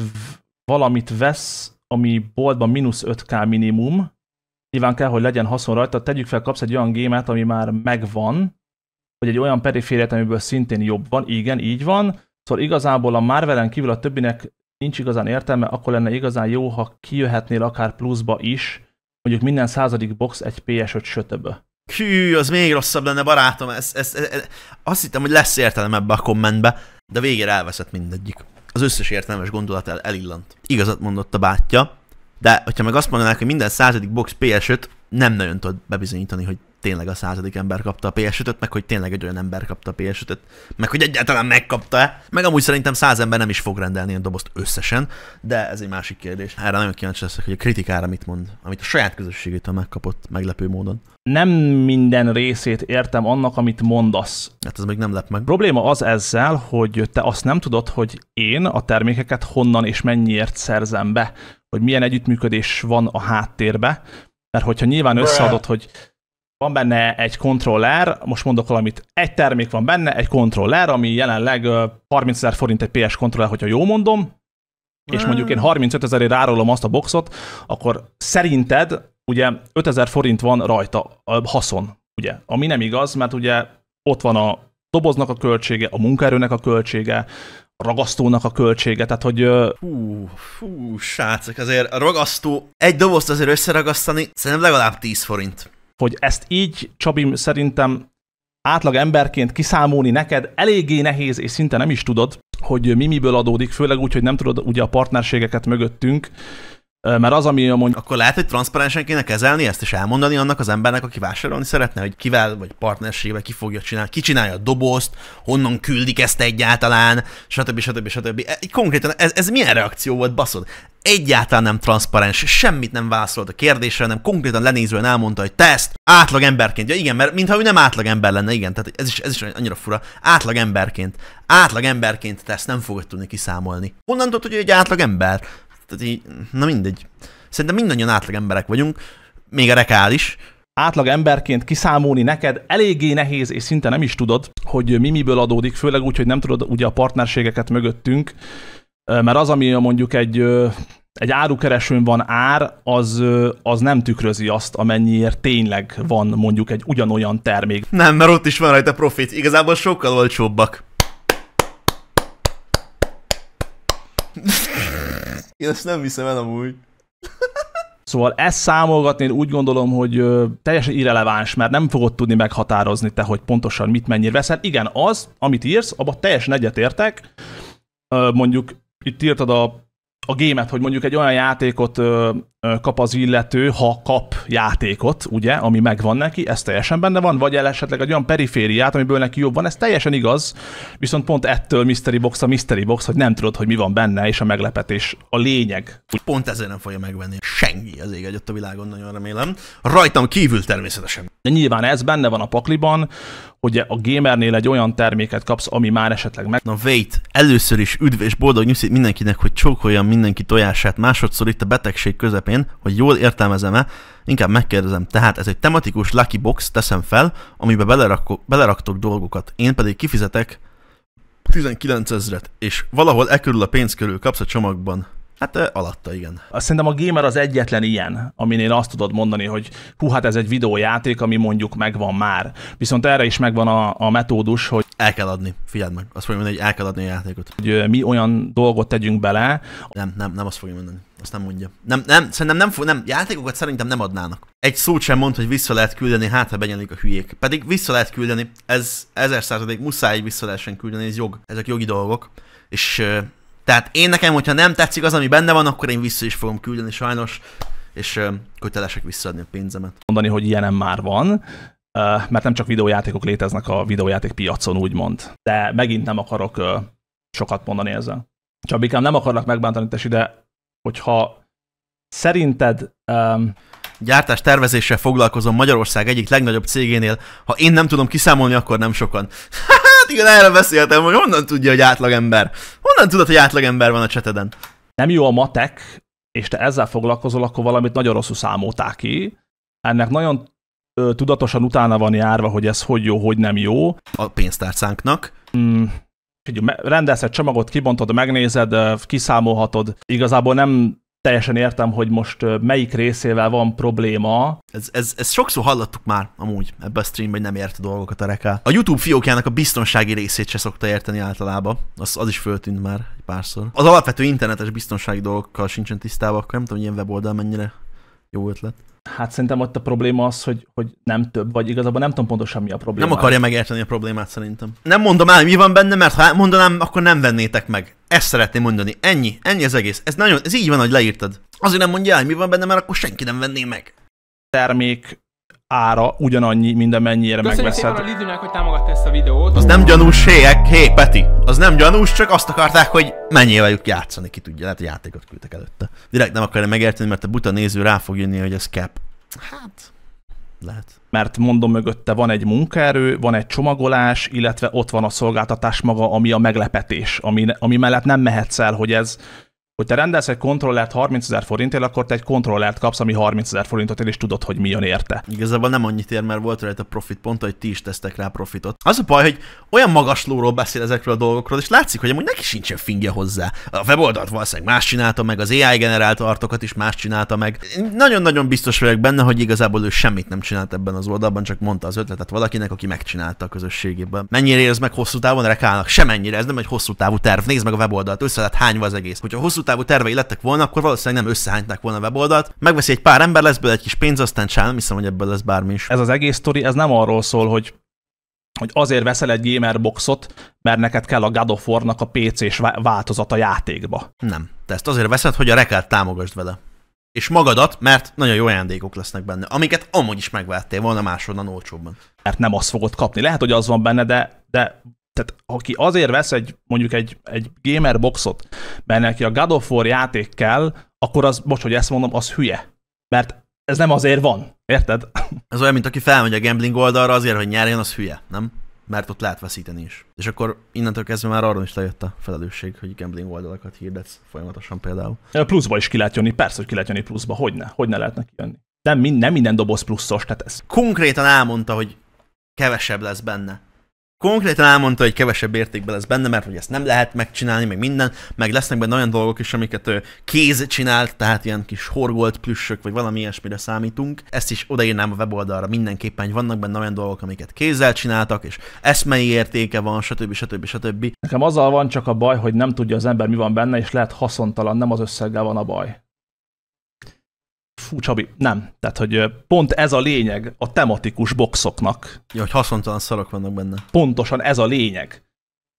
valamit vesz, ami boltban mínusz 5k minimum, nyilván kell, hogy legyen haszon rajta, tegyük fel, kapsz egy olyan gémet, ami már megvan, vagy egy olyan perifériát, amiből szintén jobb van, igen, így van, szóval igazából a marvel kívül a többinek nincs igazán értelme, akkor lenne igazán jó, ha kijöhetnél akár pluszba is, mondjuk minden századik box egy PS5 sötöbö. Hű, az még rosszabb lenne, barátom. Ez, ez, ez, ez, azt hittem, hogy lesz értelem ebbe a kommentbe, de végére elveszett mindegyik az összes értelmes gondolat el, elillant. Igazat mondott a bátyja, de hogyha meg azt mondanák, hogy minden századik box PS5 nem nagyon tud bebizonyítani, hogy tényleg a századik ember kapta a ps meg hogy tényleg egy olyan ember kapta a ps meg hogy egyáltalán megkapta-e. Meg amúgy szerintem száz ember nem is fog rendelni a dobozt összesen, de ez egy másik kérdés. Erre nagyon kíváncsi leszek, hogy a kritikára mit mond, amit a saját közösségétől megkapott meglepő módon. Nem minden részét értem annak, amit mondasz. Hát ez még nem lep meg. Probléma az ezzel, hogy te azt nem tudod, hogy én a termékeket honnan és mennyiért szerzem be, hogy milyen együttműködés van a háttérbe, mert hogyha nyilván összeadod, hogy van benne egy kontroller, most mondok valamit, egy termék van benne, egy kontroller, ami jelenleg 30 ezer forint egy PS kontroller, hogyha jól mondom, és mondjuk én 35 ezerért árulom azt a boxot, akkor szerinted ugye 5 ezer forint van rajta a haszon, ugye? Ami nem igaz, mert ugye ott van a doboznak a költsége, a munkaerőnek a költsége, a ragasztónak a költsége, tehát hogy... Hú, hú, srácok, azért a ragasztó, egy dobozt azért összeragasztani, szerintem legalább 10 forint hogy ezt így, Csabi, szerintem átlag emberként kiszámolni neked eléggé nehéz, és szinte nem is tudod, hogy mi miből adódik, főleg úgy, hogy nem tudod ugye a partnerségeket mögöttünk, mert az, ami mondja. Akkor lehet, hogy transzparensen kéne kezelni ezt, és elmondani annak az embernek, aki vásárolni szeretne, hogy kivel vagy partnerségével ki fogja csinálni, ki csinálja a dobozt, honnan küldik ezt egyáltalán, stb. stb. stb. stb. E, konkrétan ez, ez milyen reakció volt, baszod? Egyáltalán nem transzparens, semmit nem válaszolt a kérdésre, hanem konkrétan lenézően elmondta, hogy te ezt átlag emberként, ja igen, mert mintha ő nem átlag ember lenne, igen, tehát ez is, ez is annyira fura, átlag emberként, átlag emberként te ezt nem fogod tudni kiszámolni. Honnan tudod, hogy egy átlag ember? Tehát így, na mindegy. Szerintem mindannyian átlag emberek vagyunk, még a rekál is, átlag emberként kiszámolni neked eléggé nehéz, és szinte nem is tudod, hogy mi miből adódik, főleg úgy, hogy nem tudod ugye a partnerségeket mögöttünk, mert az, ami mondjuk egy, egy árukeresőn van ár, az, az nem tükrözi azt, amennyiért tényleg van mondjuk egy ugyanolyan termék. Nem, mert ott is van rajta profit, igazából sokkal olcsóbbak. Én ezt nem viszem el amúgy. Szóval ezt számolgatni én úgy gondolom, hogy ö, teljesen irreleváns, mert nem fogod tudni meghatározni te, hogy pontosan mit mennyire veszel. Igen, az, amit írsz, abban teljesen egyetértek. mondjuk itt írtad a, a gémet, hogy mondjuk egy olyan játékot ö, kap az illető, ha kap játékot, ugye, ami megvan neki, ez teljesen benne van, vagy el esetleg egy olyan perifériát, amiből neki jobb van, ez teljesen igaz, viszont pont ettől Mystery Box a Mystery Box, hogy nem tudod, hogy mi van benne, és a meglepetés a lényeg. Pont ezért nem fogja megvenni senki az ég a világon, nagyon remélem. Rajtam kívül természetesen. De nyilván ez benne van a pakliban, hogy a gamernél egy olyan terméket kapsz, ami már esetleg meg... Na wait, először is üdv és boldog nyuszit mindenkinek, hogy csókoljam mindenki tojását, másodszor itt a betegség közepén közepén, hogy jól értelmezem-e, inkább megkérdezem. Tehát ez egy tematikus lucky box teszem fel, amiben belerakok, beleraktok dolgokat. Én pedig kifizetek 19 ezret, és valahol e körül a pénz körül kapsz a csomagban. Hát alatta, igen. Azt szerintem a gamer az egyetlen ilyen, én azt tudod mondani, hogy hú, hát ez egy videójáték, ami mondjuk megvan már. Viszont erre is megvan a, a metódus, hogy el kell adni, figyeld meg. Azt fogja mondani, hogy el kell adni a játékot. Hogy mi olyan dolgot tegyünk bele. Nem, nem, nem azt fogja mondani. Azt nem mondja. Nem, nem, szerintem nem, fog, nem, játékokat szerintem nem adnának. Egy szót sem mond, hogy vissza lehet küldeni, hát ha benyelik a hülyék. Pedig vissza lehet küldeni, ez ezer századék, muszáj vissza lehessen küldeni, ez jog, ezek jogi dolgok. És tehát én nekem, hogyha nem tetszik az, ami benne van, akkor én vissza is fogom küldeni sajnos, és kötelesek visszaadni a pénzemet. Mondani, hogy ilyenem már van, mert nem csak videójátékok léteznek a videójáték piacon, úgymond. De megint nem akarok sokat mondani ezzel. Csabikám, nem akarlak megbántani, tesi, de hogyha szerinted... Um, Gyártás tervezéssel foglalkozom Magyarország egyik legnagyobb cégénél. Ha én nem tudom kiszámolni, akkor nem sokan. (laughs) hát igen, erre beszéltem, hogy honnan tudja, hogy átlagember. Honnan tudod, hogy átlagember van a cseteden? Nem jó a matek, és te ezzel foglalkozol, akkor valamit nagyon rosszul számolták ki. Ennek nagyon ö, tudatosan utána van járva, hogy ez hogy jó, hogy nem jó. A pénztárcánknak. Mm, rendelsz egy csomagot, kibontod, megnézed, kiszámolhatod. Igazából nem teljesen értem, hogy most melyik részével van probléma. Ez, ez, ez sokszor hallottuk már amúgy ebbe a streamben, hogy nem ért a dolgokat a reká. A YouTube fiókjának a biztonsági részét se szokta érteni általában. Az, az is föltűnt már egy párszor. Az alapvető internetes biztonsági dolgokkal sincsen tisztában, akkor nem tudom, hogy ilyen weboldal mennyire jó ötlet. Hát szerintem ott a probléma az, hogy, hogy nem több, vagy igazából nem tudom pontosan mi a probléma. Nem akarja megérteni a problémát szerintem. Nem mondom el, mi van benne, mert ha mondanám, akkor nem vennétek meg. Ezt szeretném mondani. Ennyi, ennyi az egész. Ez nagyon, ez így van, hogy leírtad. Azért nem mondja el, mi van benne, mert akkor senki nem venné meg. Termék ára ugyanannyi, mint amennyire megveszed. Köszönjük szépen a Lidőnek, hogy támogatta ezt a videót. Az nem gyanús, hé, hé, Peti, az nem gyanús, csak azt akarták, hogy mennyi velük játszani, ki tudja, lehet, hogy játékot küldtek előtte. Direkt nem akarja megérteni, mert a buta néző rá fog jönni, hogy ez cap. Hát, lehet. Mert mondom, mögötte van egy munkaerő, van egy csomagolás, illetve ott van a szolgáltatás maga, ami a meglepetés, ami, ami mellett nem mehetsz el, hogy ez hogy te rendelsz egy kontrollert 30 ezer forintért, akkor te egy kontrollert kapsz, ami 30 ezer forintot és tudod, hogy mi jön érte. Igazából nem annyit ér, mert volt rajta profit pont, hogy ti is tesztek rá profitot. Az a baj, hogy olyan magas lóról beszél ezekről a dolgokról, és látszik, hogy amúgy neki sincsen fingja hozzá. A weboldalt valószínűleg más csinálta meg, az AI generált artokat is más csinálta meg. Nagyon-nagyon biztos vagyok benne, hogy igazából ő semmit nem csinált ebben az oldalban, csak mondta az ötletet valakinek, aki megcsinálta a közösségében. Mennyire érez meg hosszú távon rekálnak? Semennyire, ez nem egy hosszú távú terv. Nézd meg a weboldalt, össze lett hányva az egész. Hogyha hosszú távú tervei lettek volna, akkor valószínűleg nem összehányták volna a weboldalt. Megveszi egy pár ember, lesz belőle egy kis pénz, aztán csál, nem hiszem, hogy ebből lesz bármi is. Ez az egész sztori, ez nem arról szól, hogy hogy azért veszel egy gamer boxot, mert neked kell a God of War-nak a PC-s változata játékba. Nem. Te ezt azért veszed, hogy a rekelt támogasd vele. És magadat, mert nagyon jó ajándékok lesznek benne, amiket amúgy is megvettél volna máshonnan olcsóbban. Mert nem azt fogod kapni. Lehet, hogy az van benne, de, de tehát aki azért vesz egy, mondjuk egy, egy gamer boxot, mert neki a God of War játék kell, akkor az, bocs, hogy ezt mondom, az hülye. Mert ez nem azért van, érted? (laughs) Ez olyan, mint aki felmegy a gambling oldalra azért, hogy nyerjen, az hülye, nem? Mert ott lehet veszíteni is. És akkor innentől kezdve már arról is lejött a felelősség, hogy gambling oldalakat hirdetsz folyamatosan például. A Pluszba is ki lehet jönni, persze, hogy ki lehet jönni pluszba, hogy ne lehetne kijönni. Nem, nem minden doboz pluszos, tehát ez. Konkrétan elmondta, hogy kevesebb lesz benne konkrétan elmondta, hogy kevesebb értékben lesz benne, mert hogy ezt nem lehet megcsinálni, meg minden, meg lesznek benne olyan dolgok is, amiket ő kéz csinált, tehát ilyen kis horgolt plüssök, vagy valami ilyesmire számítunk. Ezt is odaírnám a weboldalra mindenképpen, hogy vannak benne olyan dolgok, amiket kézzel csináltak, és eszmei értéke van, stb. stb. stb. Nekem azzal van csak a baj, hogy nem tudja az ember, mi van benne, és lehet haszontalan, nem az összeggel van a baj fú Csabi, nem. Tehát, hogy pont ez a lényeg a tematikus boxoknak. Ja, hogy haszontalan szarok vannak benne. Pontosan ez a lényeg.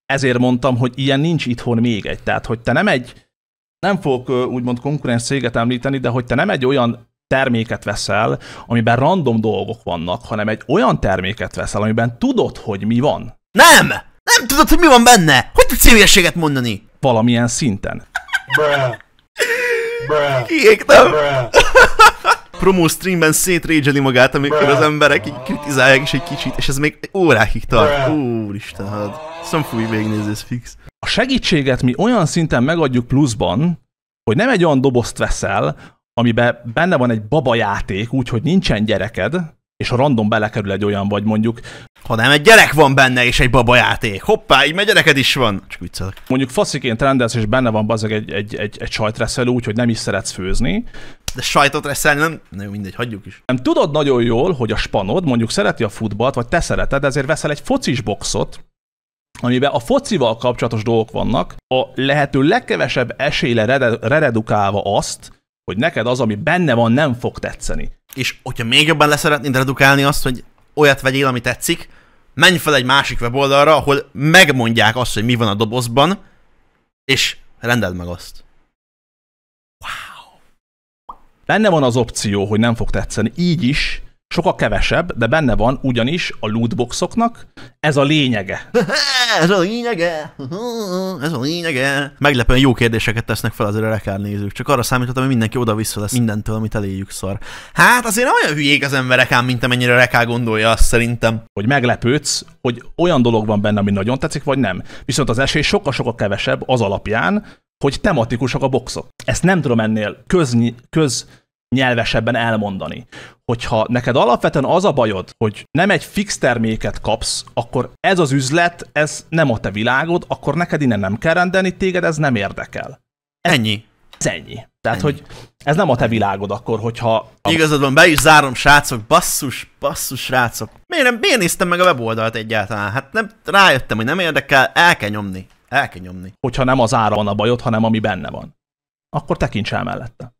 Ezért mondtam, hogy ilyen nincs itthon még egy. Tehát, hogy te nem egy, nem fogok úgymond konkurens széget említeni, de hogy te nem egy olyan terméket veszel, amiben random dolgok vannak, hanem egy olyan terméket veszel, amiben tudod, hogy mi van. Nem! Nem tudod, hogy mi van benne! Hogy tudsz szívességet mondani? Valamilyen szinten. Bruh. Bruh. Kiégtem. Bruh. Promo streamben szétrégyeli magát, amikor az emberek így kritizálják is egy kicsit, és ez még órákig tart. Úristen, hát. Szóval fúj végignézni, ez fix. A segítséget mi olyan szinten megadjuk pluszban, hogy nem egy olyan dobozt veszel, amiben benne van egy babajáték, úgyhogy nincsen gyereked, és a random belekerül egy olyan vagy mondjuk. Hanem egy gyerek van benne, és egy babajáték. Hoppá, így meg gyereked is van. Csak viccelek. Mondjuk fasziként rendelsz, és benne van bazeg egy, egy, egy, egy sajtreszelő, úgyhogy nem is szeretsz főzni, de sajtot reszelni nem? Na jó, mindegy, hagyjuk is. Nem tudod nagyon jól, hogy a spanod mondjuk szereti a futballt, vagy te szereted, ezért veszel egy focis boxot, amiben a focival kapcsolatos dolgok vannak, a lehető legkevesebb esélyre reredukálva redukálva azt, hogy neked az, ami benne van, nem fog tetszeni. És hogyha még jobban leszeretnéd redukálni azt, hogy olyat vegyél, ami tetszik, menj fel egy másik weboldalra, ahol megmondják azt, hogy mi van a dobozban, és rendeld meg azt. Wow. Benne van az opció, hogy nem fog tetszeni. Így is, sokkal kevesebb, de benne van ugyanis a lootboxoknak ez a lényege. (laughs) ez a lényege, ez a lényege. Meglepően jó kérdéseket tesznek fel az rekár nézők, csak arra számítottam, hogy mindenki oda-vissza lesz mindentől, amit eléjük szar. Hát azért olyan hülyék az emberek ám, mint amennyire Reká gondolja azt szerintem. Hogy meglepődsz, hogy olyan dolog van benne, ami nagyon tetszik, vagy nem. Viszont az esély sokkal-sokkal kevesebb az alapján, hogy tematikusak a boxok. Ezt nem tudom ennél köz, köz nyelvesebben elmondani. Hogyha neked alapvetően az a bajod, hogy nem egy fix terméket kapsz, akkor ez az üzlet, ez nem a te világod, akkor neked innen nem kell rendelni, téged ez nem érdekel. Ez, ennyi. Ez ennyi. Tehát, ennyi. hogy ez nem a te világod akkor, hogyha... A... Igazad van, be is zárom, srácok, basszus, basszus, srácok. Miért, nem, miért néztem meg a weboldalt egyáltalán? Hát nem, rájöttem, hogy nem érdekel, el kell nyomni. El kell nyomni. Hogyha nem az ára van a bajod, hanem ami benne van. Akkor tekints el mellette.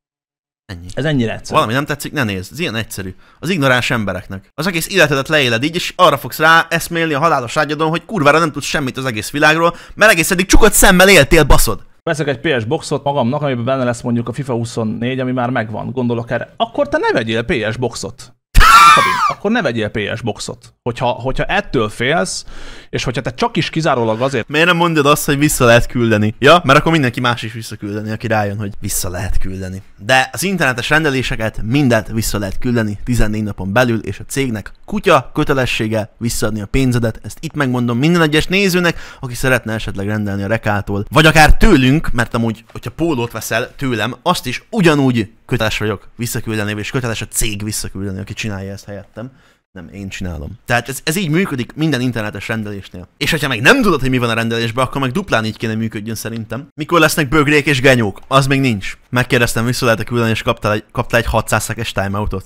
Ennyi. Ez ennyire egyszerű. Valami nem tetszik, ne nézd. Ez ilyen egyszerű. Az ignoráns embereknek. Az egész életedet leéled így, és arra fogsz rá eszmélni a halálos ágyadon, hogy kurvára nem tudsz semmit az egész világról, mert egész eddig csukott szemmel éltél, baszod. Veszek egy PS boxot magamnak, amiben benne lesz mondjuk a FIFA 24, ami már megvan, gondolok erre. Akkor te ne vegyél PS boxot. Sabin, akkor ne vegyél PS boxot. Hogyha, hogyha ettől félsz, és hogyha te csak is kizárólag azért... Miért nem mondod azt, hogy vissza lehet küldeni? Ja, mert akkor mindenki más is visszaküldeni, aki rájön, hogy vissza lehet küldeni. De az internetes rendeléseket mindent vissza lehet küldeni 14 napon belül, és a cégnek kutya kötelessége visszaadni a pénzedet. Ezt itt megmondom minden egyes nézőnek, aki szeretne esetleg rendelni a rekától, vagy akár tőlünk, mert amúgy, hogyha pólót veszel tőlem, azt is ugyanúgy köteles vagyok visszaküldeni és köteles a cég visszaküldeni, aki csinálja ezt helyettem. Nem, én csinálom. Tehát ez, ez így működik minden internetes rendelésnél. És ha meg nem tudod, hogy mi van a rendelésben, akkor meg duplán így kéne működjön szerintem. Mikor lesznek bögrék és genyók? Az még nincs. Megkérdeztem, vissza lehet küldeni, és kaptál egy, kaptál egy 600 szekes timeoutot.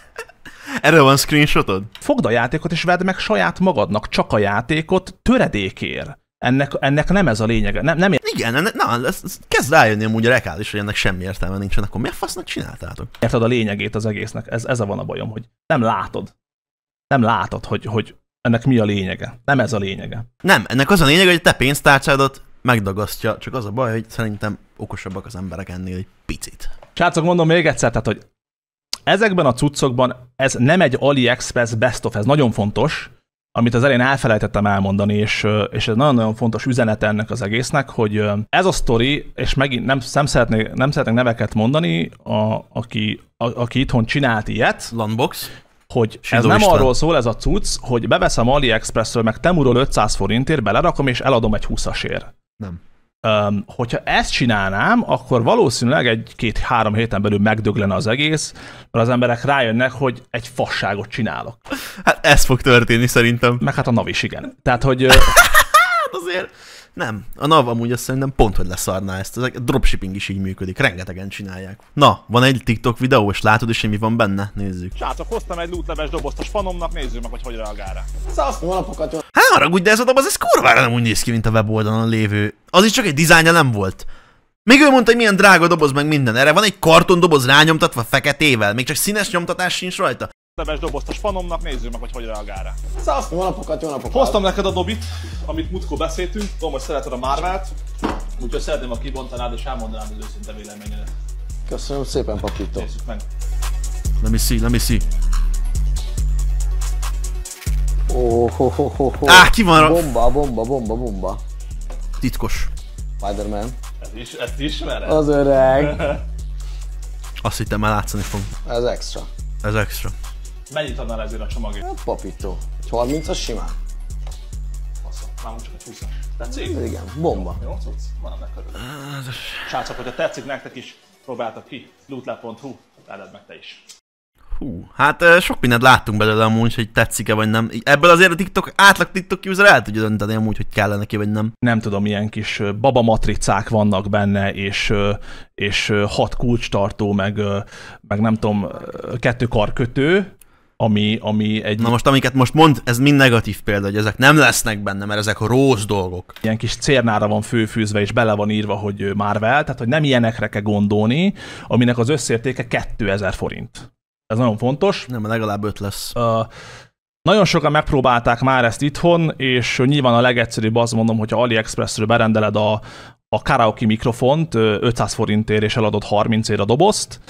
(laughs) Erről van screenshotod? Fogd a játékot és vedd meg saját magadnak csak a játékot töredékér. Ennek, ennek nem ez a lényege. Nem, nem Igen, ennek, na, ez, ez kezd rájönni amúgy a rekál is, hogy ennek semmi értelme nincsen, akkor mi a fasznak csináltátok? Érted a lényegét az egésznek, ez, ez a van a bajom, hogy nem látod. Nem látod, hogy, hogy ennek mi a lényege. Nem ez a lényege. Nem, ennek az a lényege, hogy te pénztárcádat megdagasztja, csak az a baj, hogy szerintem okosabbak az emberek ennél egy picit. Srácok, mondom még egyszer, tehát, hogy ezekben a cuccokban ez nem egy AliExpress best of, ez nagyon fontos, amit az elején elfelejtettem elmondani, és, és ez nagyon-nagyon fontos üzenet ennek az egésznek, hogy ez a sztori, és megint nem, nem, szeretnék, nem szeretnék neveket mondani, a, aki, a, aki itthon csinált ilyet. Landbox hogy Sidó ez nem Isten. arról szól ez a cucc, hogy beveszem AliExpressről meg Temuról 500 forintért, belerakom és eladom egy 20-asért. Nem. Um, hogyha ezt csinálnám, akkor valószínűleg egy-két-három héten belül megdöglene az egész, mert az emberek rájönnek, hogy egy fasságot csinálok. Hát ez fog történni szerintem. Meg hát a navis, igen. Tehát, hogy... (laughs) hát azért nem. A NAV amúgy azt szerintem pont, hogy leszarná ezt. Ezek, a dropshipping is így működik, rengetegen csinálják. Na, van egy TikTok videó, és látod is, hogy mi van benne? Nézzük. Srácok, hoztam egy lootleves dobozt a spanomnak, nézzük meg, hogy hogy reagál rá. Szasz, hónapokat jó. Hát haragudj, de ez a doboz, ez kurvára nem úgy néz ki, mint a weboldalon lévő. Az is csak egy dizájnja nem volt. Még ő mondta, hogy milyen drága doboz meg minden. Erre van egy karton doboz rányomtatva feketével, még csak színes nyomtatás sincs rajta leves dobozt a spanomnak, nézzük meg, hogy hogy reagál rá. Szasz! Jó napokat, jó napokat! Hoztam neked a dobit, amit mutkó beszéltünk, tudom, hogy szereted a márvát. úgyhogy szeretném, ha kibontanád és elmondanád az őszinte véleményedet. Köszönöm szépen, papító. Nézzük meg. Let me see, let me see. Oh, ho, ho, ho, ho. Á, ki van? Bomba, bomba, bomba, bomba. Titkos. Spider-Man. Ez is, ezt ismered? Az öreg. (laughs) Azt hittem már látszani fog. Ez extra. Ez extra. Mennyit adnál ezért a csomagért? Hát papító. Egy 30 as simán. csak egy 20 Tetszik? Hát igen, bomba. Jó, cucc? Van ennek hogyha tetszik nektek is, próbáltak ki. lootlab.hu, rád meg te is. Hú, hát sok mindent láttunk belőle amúgy, hogy tetszik-e vagy nem. Ebből azért a TikTok, átlag TikTok user el tudja dönteni amúgy, hogy kell neki vagy nem. Nem tudom, ilyen kis baba matricák vannak benne, és, és hat kulcstartó, meg, meg nem tudom, kettő karkötő, ami, ami egy... Na most amiket most mond, ez mind negatív példa, hogy ezek nem lesznek benne, mert ezek rossz dolgok. Ilyen kis cérnára van főfűzve, és bele van írva, hogy Marvel, tehát hogy nem ilyenekre kell gondolni, aminek az összértéke 2000 forint. Ez nagyon fontos. Nem, legalább öt lesz. Uh, nagyon sokan megpróbálták már ezt itthon, és nyilván a legegyszerűbb az mondom, hogyha AliExpressről berendeled a, a karaoke mikrofont 500 forintért, és eladod 30 ér a dobozt,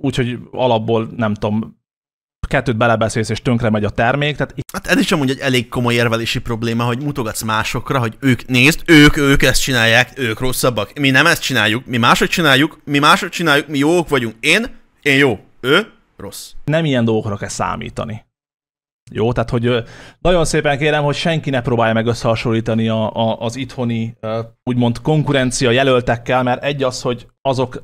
úgyhogy alapból nem tudom, kettőt belebeszélsz, és tönkre megy a termék. Tehát... Hát ez is amúgy egy elég komoly érvelési probléma, hogy mutogatsz másokra, hogy ők nézd, ők, ők ezt csinálják, ők rosszabbak. Mi nem ezt csináljuk, mi máshogy csináljuk, mi máshogy csináljuk, mi jók vagyunk. Én, én jó, ő, rossz. Nem ilyen dolgokra kell számítani. Jó, tehát hogy nagyon szépen kérem, hogy senki ne próbálja meg összehasonlítani a, a, az itthoni úgymond konkurencia jelöltekkel, mert egy az, hogy azok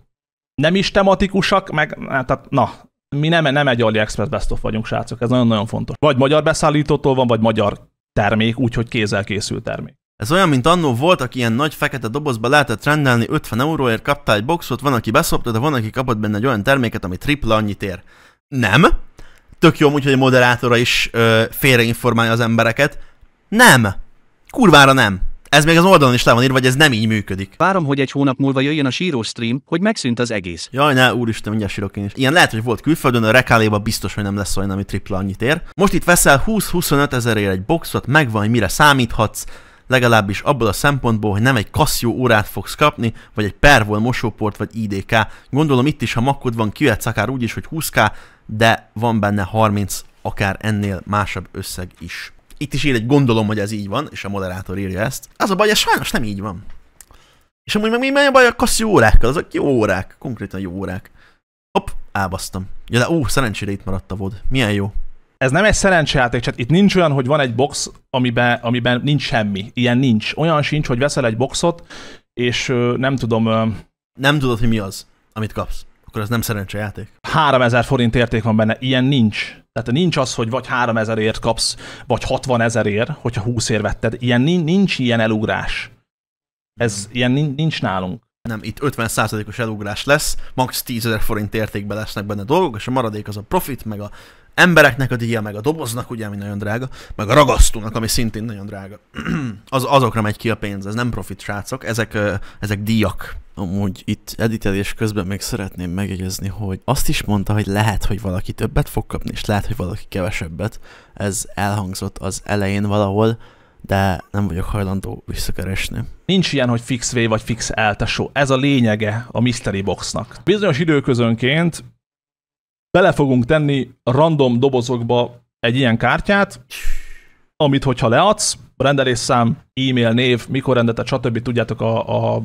nem is tematikusak, meg hát, tehát na, mi nem, nem egy AliExpress Best of vagyunk, srácok, ez nagyon-nagyon fontos. Vagy magyar beszállítótól van, vagy magyar termék, úgyhogy kézzel készült termék. Ez olyan, mint annó volt, aki ilyen nagy fekete dobozba lehetett rendelni 50 euróért, kaptál egy boxot, van, aki beszopta, de van, aki kapott benne egy olyan terméket, ami tripla annyit ér. Nem. Tök jó, úgyhogy a moderátora is ö, félreinformálja az embereket. Nem. Kurvára nem. Ez még az oldalon is le van írva, hogy ez nem így működik. Várom, hogy egy hónap múlva jöjjön a síró stream, hogy megszűnt az egész. Jaj, ne, úristen, mindjárt sírok én is. Ilyen lehet, hogy volt külföldön, a rekáléba biztos, hogy nem lesz olyan, ami tripla annyit ér. Most itt veszel 20-25 ezerért egy boxot, megvan, hogy mire számíthatsz legalábbis abból a szempontból, hogy nem egy Casio órát fogsz kapni, vagy egy Pervol mosóport, vagy IDK. Gondolom itt is, ha makkod van, kijöhetsz akár úgy is, hogy 20k, de van benne 30, akár ennél másabb összeg is itt is ír egy gondolom, hogy ez így van, és a moderátor írja ezt. Az a baj, ez sajnos nem így van. És amúgy meg mi a baj a kasszi órákkal? Azok jó órák, konkrétan jó órák. Hopp, elbasztam. Ja, de ó, szerencsére itt maradt a vod. Milyen jó. Ez nem egy szerencsejáték, csak itt nincs olyan, hogy van egy box, amiben, amiben nincs semmi. Ilyen nincs. Olyan sincs, hogy veszel egy boxot, és ö, nem tudom... Ö... Nem tudod, hogy mi az, amit kapsz akkor ez nem szerencsejáték. 3000 forint érték van benne, ilyen nincs. Tehát nincs az, hogy vagy 3000 ért kapsz, vagy 60 ér, hogyha 20 ér vetted. Ilyen nincs, nincs ilyen elugrás. Ez hmm. ilyen nincs, nincs nálunk. Nem, itt 50%-os elugrás lesz, max 10 ezer forint értékben lesznek benne dolgok, és a maradék az a profit, meg a embereknek a díja, meg a doboznak, ugye, ami nagyon drága, meg a ragasztónak, ami szintén nagyon drága. (clears throat) az, azokra megy ki a pénz, ez nem profit, srácok, ezek, ezek díjak. Amúgy itt editelés közben még szeretném megjegyezni, hogy azt is mondta, hogy lehet, hogy valaki többet fog kapni, és lehet, hogy valaki kevesebbet. Ez elhangzott az elején valahol, de nem vagyok hajlandó visszakeresni. Nincs ilyen, hogy fix V vagy fix tesó. Ez a lényege a Mystery Boxnak. Bizonyos időközönként bele fogunk tenni random dobozokba egy ilyen kártyát, amit hogyha leadsz, rendelésszám, e-mail név, mikor rendelte, stb. tudjátok a, a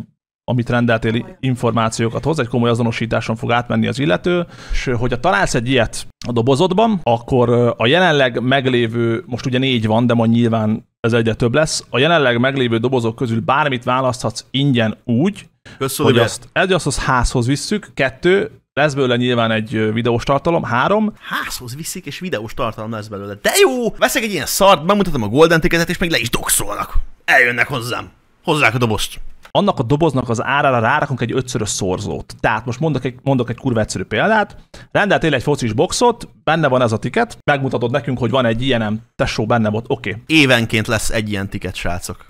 amit rendeltél információkat hoz, egy komoly azonosításon fog átmenni az illető, és hogyha találsz egy ilyet a dobozodban, akkor a jelenleg meglévő, most ugye négy van, de majd nyilván ez egyre több lesz, a jelenleg meglévő dobozok közül bármit választhatsz ingyen úgy, Köszönöm. hogy azt, egy azt az házhoz visszük, kettő, lesz belőle nyilván egy videós tartalom, három. Házhoz viszik, és videós tartalom lesz belőle. De jó! Veszek egy ilyen szart, bemutatom a Golden Ticketet, és még le is doxolnak. Eljönnek hozzám. Hozzák a dobozt annak a doboznak az árára rárakunk egy ötszörös szorzót. Tehát most mondok egy, mondok egy kurva egyszerű példát. Rendeltél egy focis boxot, benne van ez a tiket, megmutatod nekünk, hogy van egy ilyenem, tesó benne volt, oké. Okay. Évenként lesz egy ilyen tiket, srácok.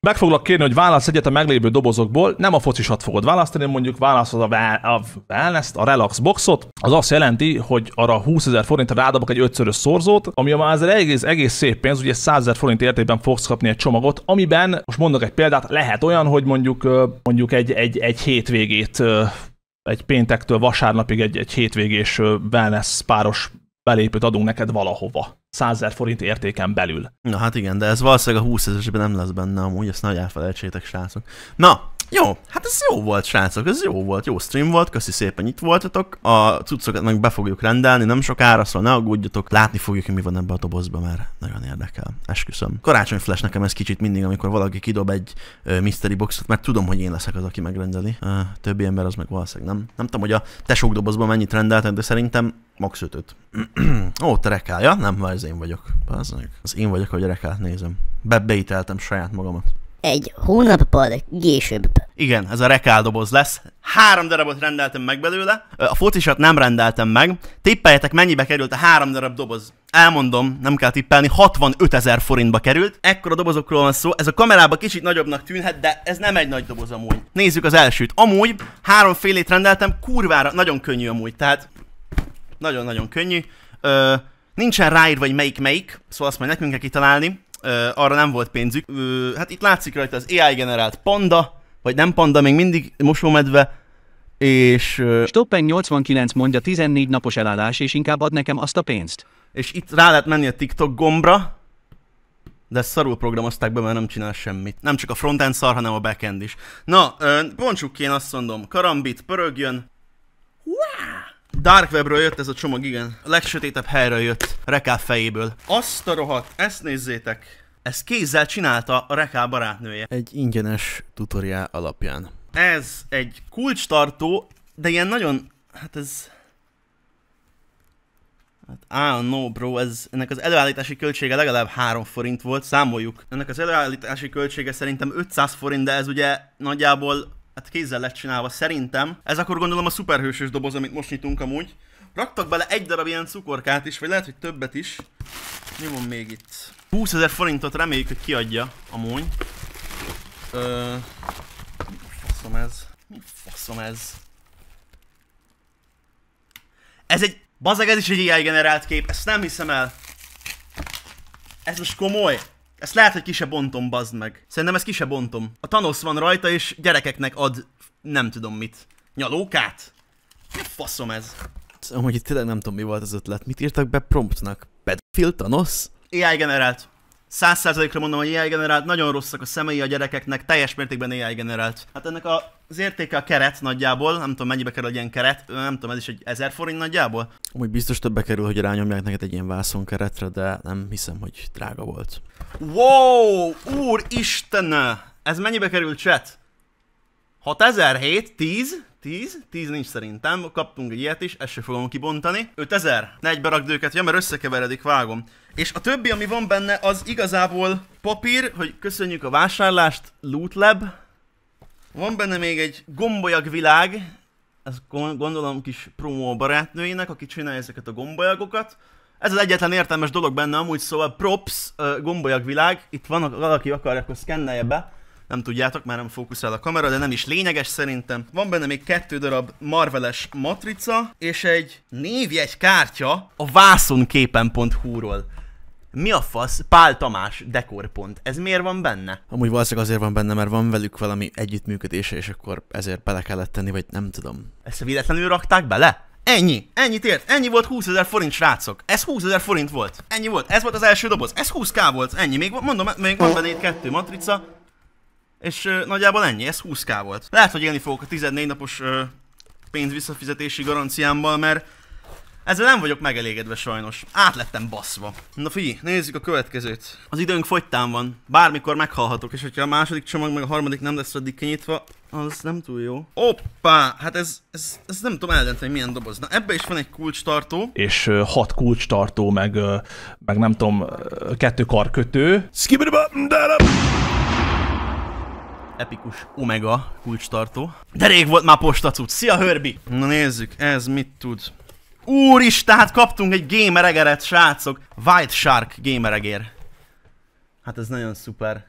Meg foglak kérni, hogy válasz egyet a meglévő dobozokból, nem a focisat fogod választani, mondjuk választod a, vel- a wellness a relax boxot, az azt jelenti, hogy arra 20 ezer forintra rádobok egy ötszörös szorzót, ami már egész, egész szép pénz, ugye 100 ezer forint értékben fogsz kapni egy csomagot, amiben, most mondok egy példát, lehet olyan, hogy mondjuk mondjuk egy, egy, egy hétvégét egy péntektől vasárnapig egy, egy hétvégés wellness páros belépőt adunk neked valahova. 100 000 forint értéken belül. Na hát igen, de ez valószínűleg a 20 ezerben nem lesz benne amúgy, ezt nagy elfelejtsétek, srácok. Na, jó, hát ez jó volt, srácok, ez jó volt, jó stream volt, köszi szépen itt voltatok. A cuccokat meg be fogjuk rendelni, nem sokára, szóval ne aggódjatok. Látni fogjuk, hogy mi van ebben a dobozban, mert nagyon érdekel. Esküszöm. Karácsony flash nekem ez kicsit mindig, amikor valaki kidob egy ö, mystery boxot, mert tudom, hogy én leszek az, aki megrendeli. Ö, többi ember az meg valószínűleg nem. Nem tudom, hogy a tesók dobozban mennyit rendeltek, de szerintem max 5 Ó, te rekál, ja? Nem, mert ez én vagyok. Bázzak. Az én vagyok, hogy rekát nézem. Be saját magamat egy hónappal később. Igen, ez a rekáldoboz lesz. Három darabot rendeltem meg belőle, a focisat nem rendeltem meg. Tippeljetek, mennyibe került a három darab doboz. Elmondom, nem kell tippelni, 65 ezer forintba került. Ekkora dobozokról van szó, ez a kamerában kicsit nagyobbnak tűnhet, de ez nem egy nagy doboz amúgy. Nézzük az elsőt. Amúgy három félét rendeltem, kurvára, nagyon könnyű amúgy, tehát nagyon-nagyon könnyű. Ö, nincsen ráírva, vagy melyik-melyik, szóval azt majd nekünk kell kitalálni arra nem volt pénzük. Hát itt látszik rajta az AI generált panda, vagy nem panda, még mindig mosómedve, és... Stoppen 89 mondja 14 napos elállás, és inkább ad nekem azt a pénzt. És itt rá lehet menni a TikTok gombra, de ezt szarul programozták be, mert nem csinál semmit. Nem csak a frontend szar, hanem a backend is. Na, bontsuk ki, én azt mondom, karambit pörögjön, Dark Webről jött ez a csomag, igen. A legsötétebb helyről jött, Reká fejéből. Azt a rohadt, ezt nézzétek. Ezt kézzel csinálta a Reká barátnője. Egy ingyenes tutoriál alapján. Ez egy kulcstartó, de ilyen nagyon, hát ez... Hát I don't know bro, ez, ennek az előállítási költsége legalább 3 forint volt, számoljuk. Ennek az előállítási költsége szerintem 500 forint, de ez ugye nagyjából hát kézzel lett csinálva szerintem. Ez akkor gondolom a szuperhősös doboz, amit most nyitunk amúgy. Raktak bele egy darab ilyen cukorkát is, vagy lehet, hogy többet is. Mi van még itt? 20 ezer forintot reméljük, hogy kiadja amúgy. Ö... Mi faszom ez? Mi faszom ez? Ez egy... Bazeg, ez is egy AI generált kép, ezt nem hiszem el. Ez most komoly. Ezt lehet, hogy ki bontom, bazd meg. Szerintem ez ki bontom. A Thanos van rajta, és gyerekeknek ad nem tudom mit. Nyalókát? Mi faszom ez? hogy itt tényleg nem tudom, mi volt az ötlet. Mit írtak be promptnak? Pedofil Thanos? AI generált. Száz százalékra mondom, hogy AI generált, nagyon rosszak a szemei a gyerekeknek, teljes mértékben AI generált. Hát ennek a az értéke a keret nagyjából, nem tudom mennyibe kerül egy ilyen keret, nem tudom, ez is egy 1000 forint nagyjából. Amúgy biztos többbe kerül, hogy rányomják neked egy ilyen vászon keretre, de nem hiszem, hogy drága volt. Wow, isten! Ez mennyibe kerül, chat? 6007, 10, 10, 10 nincs szerintem, kaptunk egy ilyet is, ezt sem fogom kibontani. 5000, ne egybe rakd őket, ja, mert összekeveredik, vágom. És a többi, ami van benne, az igazából papír, hogy köszönjük a vásárlást, Loot Lab, van benne még egy gombolyag világ, ez gondolom kis promó barátnőinek, aki csinálja ezeket a gombolyagokat. Ez az egyetlen értelmes dolog benne amúgy, szóval props, gombolyag világ. Itt van, valaki akarja, akkor szkennelje be. Nem tudjátok, már nem fókuszál a kamera, de nem is lényeges szerintem. Van benne még kettő darab marveles matrica, és egy névjegy kártya a vászonképen.hu-ról mi a fasz, Pál Tamás dekorpont, ez miért van benne? Amúgy valószínűleg azért van benne, mert van velük valami együttműködése, és akkor ezért bele kellett tenni, vagy nem tudom. Ezt véletlenül rakták bele? Ennyi, ennyit ért, ennyi volt 20 ezer forint, srácok. Ez 20 ezer forint volt. Ennyi volt, ez volt az első doboz, ez 20k volt, ennyi. Még mondom, még van benne itt kettő matrica, és ö, nagyjából ennyi, ez 20k volt. Lehet, hogy élni fogok a 14 napos ö, pénz visszafizetési garanciámmal, mert ezzel nem vagyok megelégedve sajnos. Átlettem baszva. Na fi, nézzük a következőt. Az időnk fogytán van. Bármikor meghalhatok, és hogyha a második csomag meg a harmadik nem lesz addig kinyitva, az nem túl jó. Oppá, hát ez, ez, ez nem tudom eldönteni, milyen doboz. Na ebbe is van egy kulcstartó. És uh, hat kulcstartó, meg, uh, meg nem tudom, uh, kettő karkötő. Skibidba, epikus Omega kulcstartó. De rég volt már postacuc. Szia, Hörbi! Na nézzük, ez mit tud. Úris, tehát kaptunk egy gameregeret, srácok. White Shark gameregér. Hát ez nagyon szuper.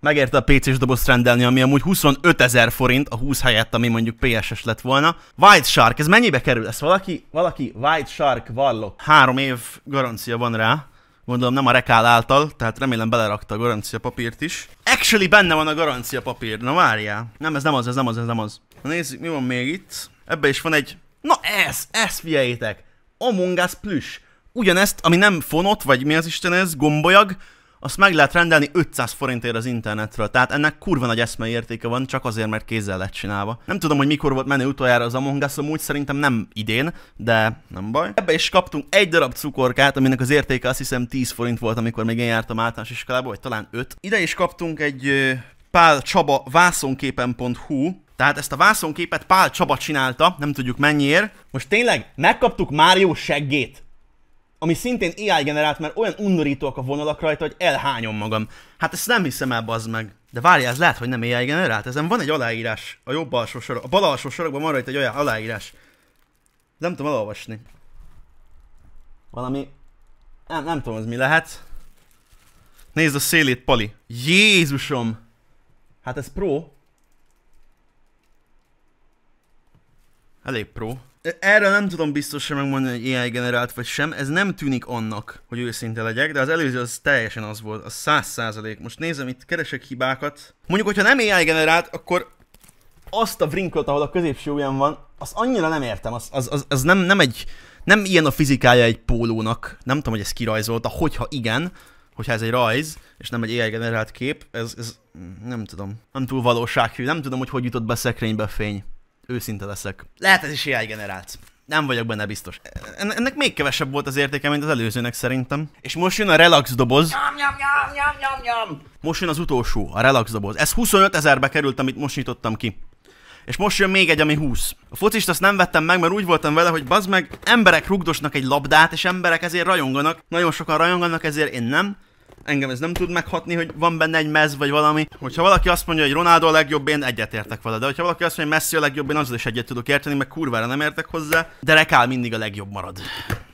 Megérte a PC-s dobozt rendelni, ami amúgy 25 ezer forint, a 20 helyett, ami mondjuk PSS lett volna. White Shark, ez mennyibe kerül? Ez valaki, valaki White Shark vallok. Három év garancia van rá. Gondolom nem a rekál által, tehát remélem belerakta a garancia papírt is. Actually benne van a garancia papír, na várjál. Nem, ez nem az, ez nem az, ez nem az. Na nézzük, mi van még itt. Ebbe is van egy Na ez, ez figyeljétek! Among Us Plus. Ugyanezt, ami nem fonott vagy mi az Isten ez, gombolyag, azt meg lehet rendelni 500 forintért az internetről. Tehát ennek kurva nagy eszmei értéke van, csak azért, mert kézzel lett csinálva. Nem tudom, hogy mikor volt menő utoljára az Among Us, amúgy szerintem nem idén, de nem baj. Ebbe is kaptunk egy darab cukorkát, aminek az értéke azt hiszem 10 forint volt, amikor még én jártam általános iskolába, vagy talán 5. Ide is kaptunk egy Pál Csaba vászonképen.hu tehát ezt a vászonképet Pál Csaba csinálta, nem tudjuk mennyiért. Most tényleg megkaptuk Mário seggét, ami szintén AI generált, mert olyan undorítóak a vonalak rajta, hogy elhányom magam. Hát ezt nem hiszem el, bazd meg. De várjál, ez lehet, hogy nem AI generált. Ezen van egy aláírás a jobb alsó sorok, a bal alsó sorokban van rajta egy olyan aláírás. Nem tudom elolvasni. Valami... Nem, nem tudom, ez mi lehet. Nézd a szélét, Pali. Jézusom! Hát ez pro. Elég pro. Erre nem tudom biztosan megmondani, hogy AI generált vagy sem, ez nem tűnik annak, hogy őszinte legyek, de az előző az teljesen az volt, a száz százalék. Most nézem, itt keresek hibákat. Mondjuk, hogyha nem AI generált, akkor azt a vrinkot, ahol a középső ujjam van, az annyira nem értem, az, az, az, az nem, nem egy, nem ilyen a fizikája egy pólónak, nem tudom, hogy ez kirajzolta, hogyha igen, hogyha ez egy rajz, és nem egy AI generált kép, ez, ez nem tudom, nem túl valósághű, nem tudom, hogy hogy jutott be szekrénybe a fény. Őszinte leszek. Lehet ez is AI generált. Nem vagyok benne biztos. Ennek még kevesebb volt az értéke, mint az előzőnek szerintem. És most jön a relax doboz. Nyom nyom nyom nyom nyom nyom. Most jön az utolsó, a relax doboz. Ez 25 ezerbe került, amit most nyitottam ki. És most jön még egy, ami 20. A focist azt nem vettem meg, mert úgy voltam vele, hogy bazd meg, emberek rugdosnak egy labdát, és emberek ezért rajonganak. Nagyon sokan rajonganak, ezért én nem engem ez nem tud meghatni, hogy van benne egy mez vagy valami. Hogyha valaki azt mondja, hogy Ronaldo a legjobb, én egyetértek vele, de hogyha valaki azt mondja, hogy Messi a legjobb, én azzal is egyet tudok érteni, meg kurvára nem értek hozzá, de rekál mindig a legjobb marad.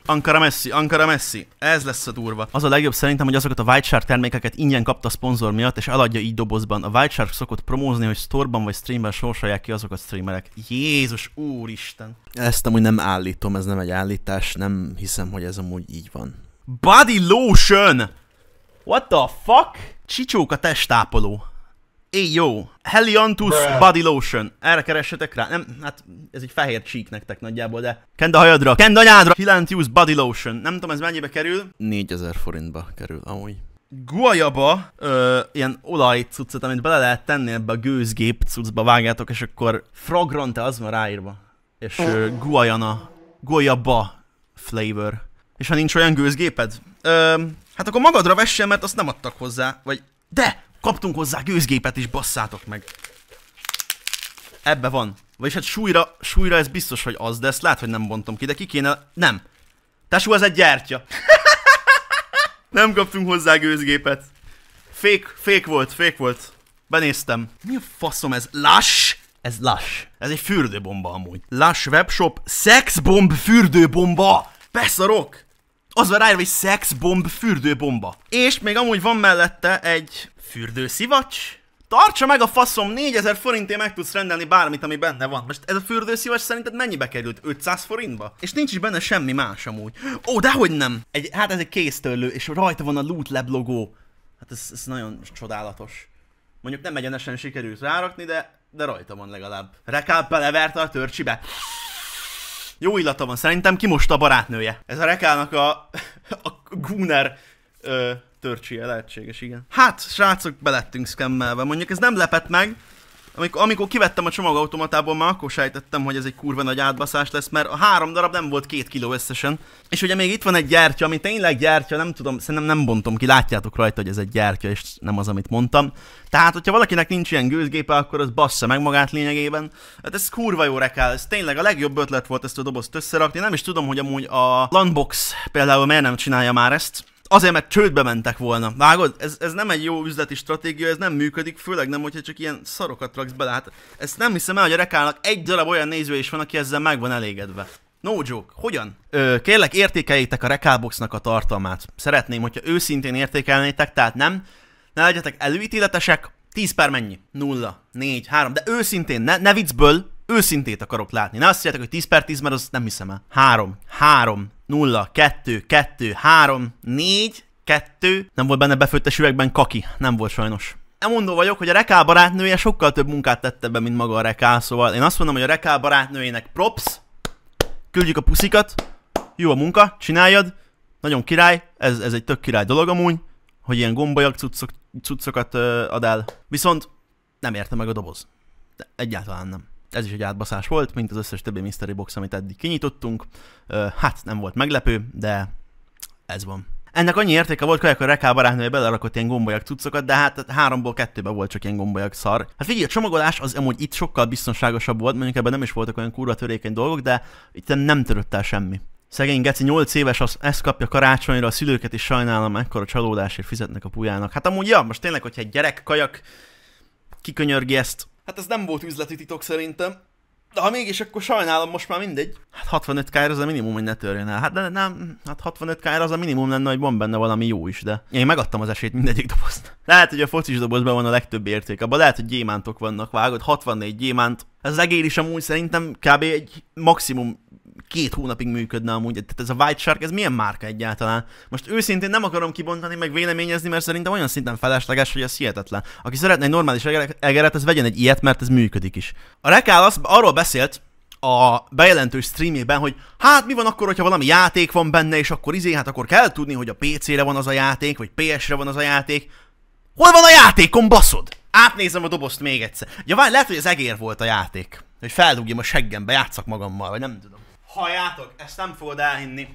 Ankara Messi, Ankara Messi. Ez lesz a durva. Az a legjobb szerintem, hogy azokat a White Shark termékeket ingyen kapta a szponzor miatt, és eladja így dobozban. A White Shark szokott promózni, hogy sztorban vagy streamben sorsolják ki azokat a streamerek. Jézus úristen. Ezt amúgy nem állítom, ez nem egy állítás, nem hiszem, hogy ez amúgy így van. Body lotion! What the fuck? Csicsók a testápoló. Éj, jó. Heliantus Body Lotion. Erre keressetek rá. Nem, hát ez egy fehér csík nektek nagyjából, de... Kend a hajadra, kend a nyádra. Heliantus Body Lotion. Nem tudom, ez mennyibe kerül. 4000 forintba kerül, amúgy. Guajaba, ö, ilyen olaj cuccot, amit bele lehet tenni ebbe a gőzgép cuccba vágjátok, és akkor fragrante az van ráírva. És ö, guajana, guajaba flavor. És ha nincs olyan gőzgéped, ö, Hát akkor magadra vessen, mert azt nem adtak hozzá. Vagy de! Kaptunk hozzá gőzgépet is, basszátok meg. Ebbe van. Vagyis hát súlyra, súlyra ez biztos, hogy az, de ezt lát, hogy nem bontom ki, de ki kéne... Nem. Tesó, ez egy gyertya. (laughs) nem kaptunk hozzá gőzgépet. Fék, fék volt, fék volt. Benéztem. Mi a faszom ez? Lass? Ez lass. Ez egy fürdőbomba amúgy. Lass webshop, szexbomb fürdőbomba! Beszarok! az van ráírva, hogy szexbomb, fürdőbomba. És még amúgy van mellette egy fürdőszivacs. Tartsa meg a faszom, 4000 forintért meg tudsz rendelni bármit, ami benne van. Most ez a fürdőszivacs szerinted mennyibe került? 500 forintba? És nincs is benne semmi más amúgy. Ó, dehogy nem! Egy, hát ez egy kéztörlő, és rajta van a Loot Lab logó. Hát ez, ez nagyon csodálatos. Mondjuk nem egyenesen sikerült rárakni, de, de rajta van legalább. Rekább beleverte a törcsibe. Jó illata van, szerintem ki most a barátnője. Ez a rekának a, (laughs) a Gunner ö, törcsie lehetséges, igen. Hát, srácok, belettünk szkemmelve. Mondjuk ez nem lepett meg, amikor, amikor kivettem a csomagautomatából, már akkor sejtettem, hogy ez egy kurva nagy átbaszás lesz, mert a három darab nem volt két kiló összesen. És ugye még itt van egy gyertya, ami tényleg gyertya, nem tudom, szerintem nem bontom ki, látjátok rajta, hogy ez egy gyertya, és nem az, amit mondtam. Tehát, hogyha valakinek nincs ilyen gőzgépe, akkor az bassza meg magát lényegében. Hát ez kurva jó rekál, ez tényleg a legjobb ötlet volt ezt a dobozt összerakni. Nem is tudom, hogy amúgy a Landbox például miért nem csinálja már ezt. Azért, mert csődbe mentek volna. Vágod? Ez, ez nem egy jó üzleti stratégia, ez nem működik, főleg nem, hogyha csak ilyen szarokat raksz bele. Hát ezt nem hiszem el, hogy a rekának egy darab olyan néző is van, aki ezzel meg van elégedve. No joke. Hogyan? Ö, kérlek, értékeljétek a Rekáboxnak a tartalmát. Szeretném, hogyha őszintén értékelnétek, tehát nem. Ne legyetek előítéletesek. 10 per mennyi? 0, 4, 3. De őszintén, ne, ne viccből, őszintét akarok látni. Ne azt jelentek, hogy 10 per 10, mert azt nem hiszem el. 3, 3, 0, 2, 2, 3, 4, 2. Nem volt benne befőttes üvegben kaki, nem volt sajnos. Nem mondó vagyok, hogy a rekál barátnője sokkal több munkát tette be, mint maga a rekál, szóval én azt mondom, hogy a rekál barátnőjének props, küldjük a puszikat, jó a munka, csináljad, nagyon király, ez, ez egy tök király dolog amúgy, hogy ilyen gombolyag cuccok, cuccokat ö, ad el. Viszont nem érte meg a doboz. De egyáltalán nem ez is egy átbaszás volt, mint az összes többi mystery box, amit eddig kinyitottunk. Hát nem volt meglepő, de ez van. Ennek annyi értéke volt, hogy akkor Reká barátnője belerakott ilyen gombolyag cuccokat, de hát háromból kettőben volt csak ilyen gombolyag szar. Hát figyelj, a csomagolás az amúgy itt sokkal biztonságosabb volt, mondjuk ebben nem is voltak olyan kurva törékeny dolgok, de itt nem törött el semmi. Szegény Geci 8 éves, az, ezt kapja karácsonyra, a szülőket is sajnálom, ekkora csalódásért fizetnek a pujának. Hát amúgy ja, most tényleg, hogyha egy gyerek kajak kikönyörgi ezt, Hát ez nem volt üzleti titok szerintem. De ha mégis, akkor sajnálom, most már mindegy. Hát 65 k az a minimum, hogy ne törjön el. Hát de nem, hát 65 k az a minimum lenne, hogy van benne valami jó is, de én megadtam az esélyt mindegyik dobozt. (laughs) Lehet, hogy a focis dobozban van a legtöbb érték, abban lehet, hogy gyémántok vannak vágod, 64 gyémánt. Ez az egér is amúgy szerintem kb. egy maximum két hónapig működne amúgy. Tehát ez a White Shark, ez milyen márka egyáltalán? Most őszintén nem akarom kibontani, meg véleményezni, mert szerintem olyan szinten felesleges, hogy ez hihetetlen. Aki szeretne egy normális egeret, ez vegyen egy ilyet, mert ez működik is. A Rekál az arról beszélt, a bejelentő streamében, hogy hát mi van akkor, hogyha valami játék van benne, és akkor izé, hát akkor kell tudni, hogy a PC-re van az a játék, vagy PS-re van az a játék. Hol van a játékom, baszod? Átnézem a dobozt még egyszer. Ja várj, lehet, hogy az egér volt a játék. Hogy feldugjam a seggembe, játszak magammal, vagy nem tudom. Halljátok, ezt nem fogod elhinni.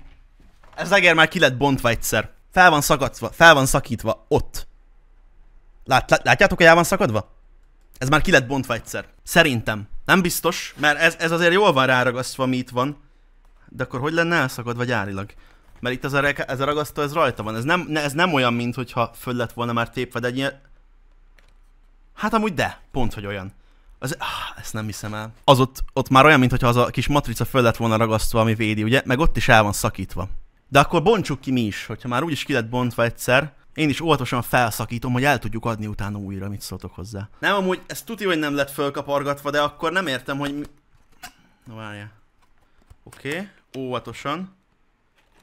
Ez egér már ki lett bontva egyszer. Fel van szakadva, fel van szakítva, ott. Lát, lát, látjátok, hogy el van szakadva? Ez már ki lett bontva egyszer. Szerintem. Nem biztos, mert ez, ez azért jól van ráragasztva, mi itt van. De akkor hogy lenne elszakadva gyárilag? Mert itt ez a, ez a ragasztó, ez rajta van. Ez nem, ne, ez nem olyan, mint hogyha föl lett volna már tépve, de egy ilyen... Hát amúgy de, pont, hogy olyan. Az, ah, ezt nem hiszem el. Az ott, ott már olyan, mintha az a kis matrica föl lett volna ragasztva, ami védi, ugye? Meg ott is el van szakítva. De akkor bontsuk ki mi is, hogyha már úgyis ki lett bontva egyszer, én is óvatosan felszakítom, hogy el tudjuk adni utána újra, mit szóltok hozzá. Nem, amúgy ez tuti, hogy nem lett fölkapargatva, de akkor nem értem, hogy mi... Na várjál. Oké, okay. óvatosan.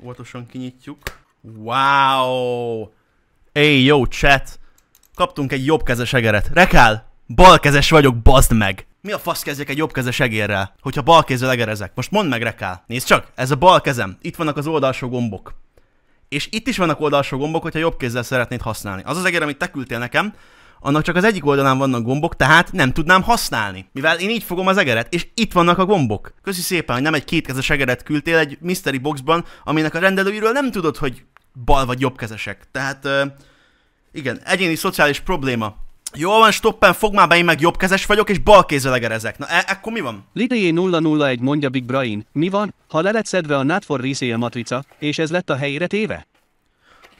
Óvatosan kinyitjuk. Wow! Éj, hey, jó chat! Kaptunk egy jobbkezes egeret. Rekál! Balkezes vagyok, bazd meg! Mi a fasz kezdjek egy kezes egérrel, hogyha balkézzel egerezek? Most mondd meg, Rekál! Nézd csak, ez a bal kezem, itt vannak az oldalsó gombok. És itt is vannak oldalsó gombok, hogyha jobb kézzel szeretnéd használni. Az az egér, amit te küldtél nekem, annak csak az egyik oldalán vannak gombok, tehát nem tudnám használni. Mivel én így fogom az egeret, és itt vannak a gombok. Köszi szépen, hogy nem egy kétkezes egeret küldtél egy mystery boxban, aminek a rendelőiről nem tudod, hogy bal vagy kezesek. Tehát uh, igen, egyéni szociális probléma jó van, stoppen, fog már be, én meg jobbkezes vagyok, és balkézzel egerezek. Na, e akkor mi van? Lidéjé 001 mondja Big Brain. Mi van, ha le lett szedve a Not for Resale matrica, és ez lett a helyére téve?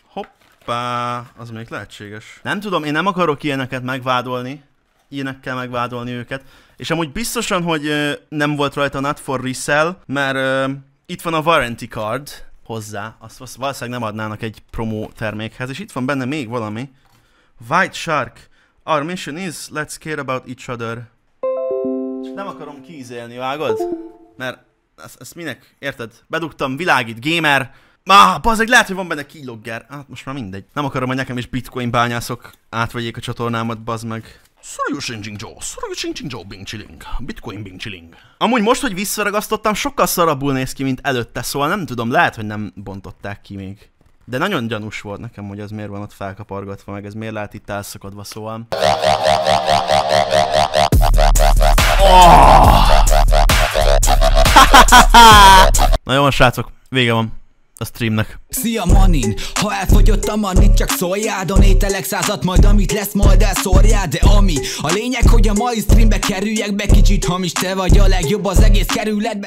Hoppá, az még lehetséges. Nem tudom, én nem akarok ilyeneket megvádolni. Ilyenekkel megvádolni őket. És amúgy biztosan, hogy ö, nem volt rajta a NAT for Resale, mert ö, itt van a Warranty Card hozzá. Azt, azt valószínűleg nem adnának egy promó termékhez. És itt van benne még valami. White Shark Our mission is, let's care about each other. Nem akarom kiizélni, vágod? Mert ezt, ezt minek, érted? Bedugtam, világít, gamer. Má, ah, bazeg, lehet, hogy van benne keylogger. Hát most már mindegy. Nem akarom, hogy nekem is bitcoin bányászok átvegyék a csatornámat, bazd meg. Szorjú sincsing jó, szorjú sincsing jó, bing chilling, bitcoin bing chilling. Amúgy most, hogy visszaragasztottam, sokkal szarabbul néz ki, mint előtte, szóval nem tudom, lehet, hogy nem bontották ki még. De nagyon gyanús volt nekem, hogy ez miért van ott felkapargatva, meg ez miért lehet itt elszakadva, szóval... Oh! Na jó, srácok, vége van a streamnek. Szia manin, ha elfogyott a manit csak szóljál ételek százat majd amit lesz majd elszórjál De ami, a lényeg hogy a mai streambe kerüljek be Kicsit hamis te vagy a legjobb az egész kerületbe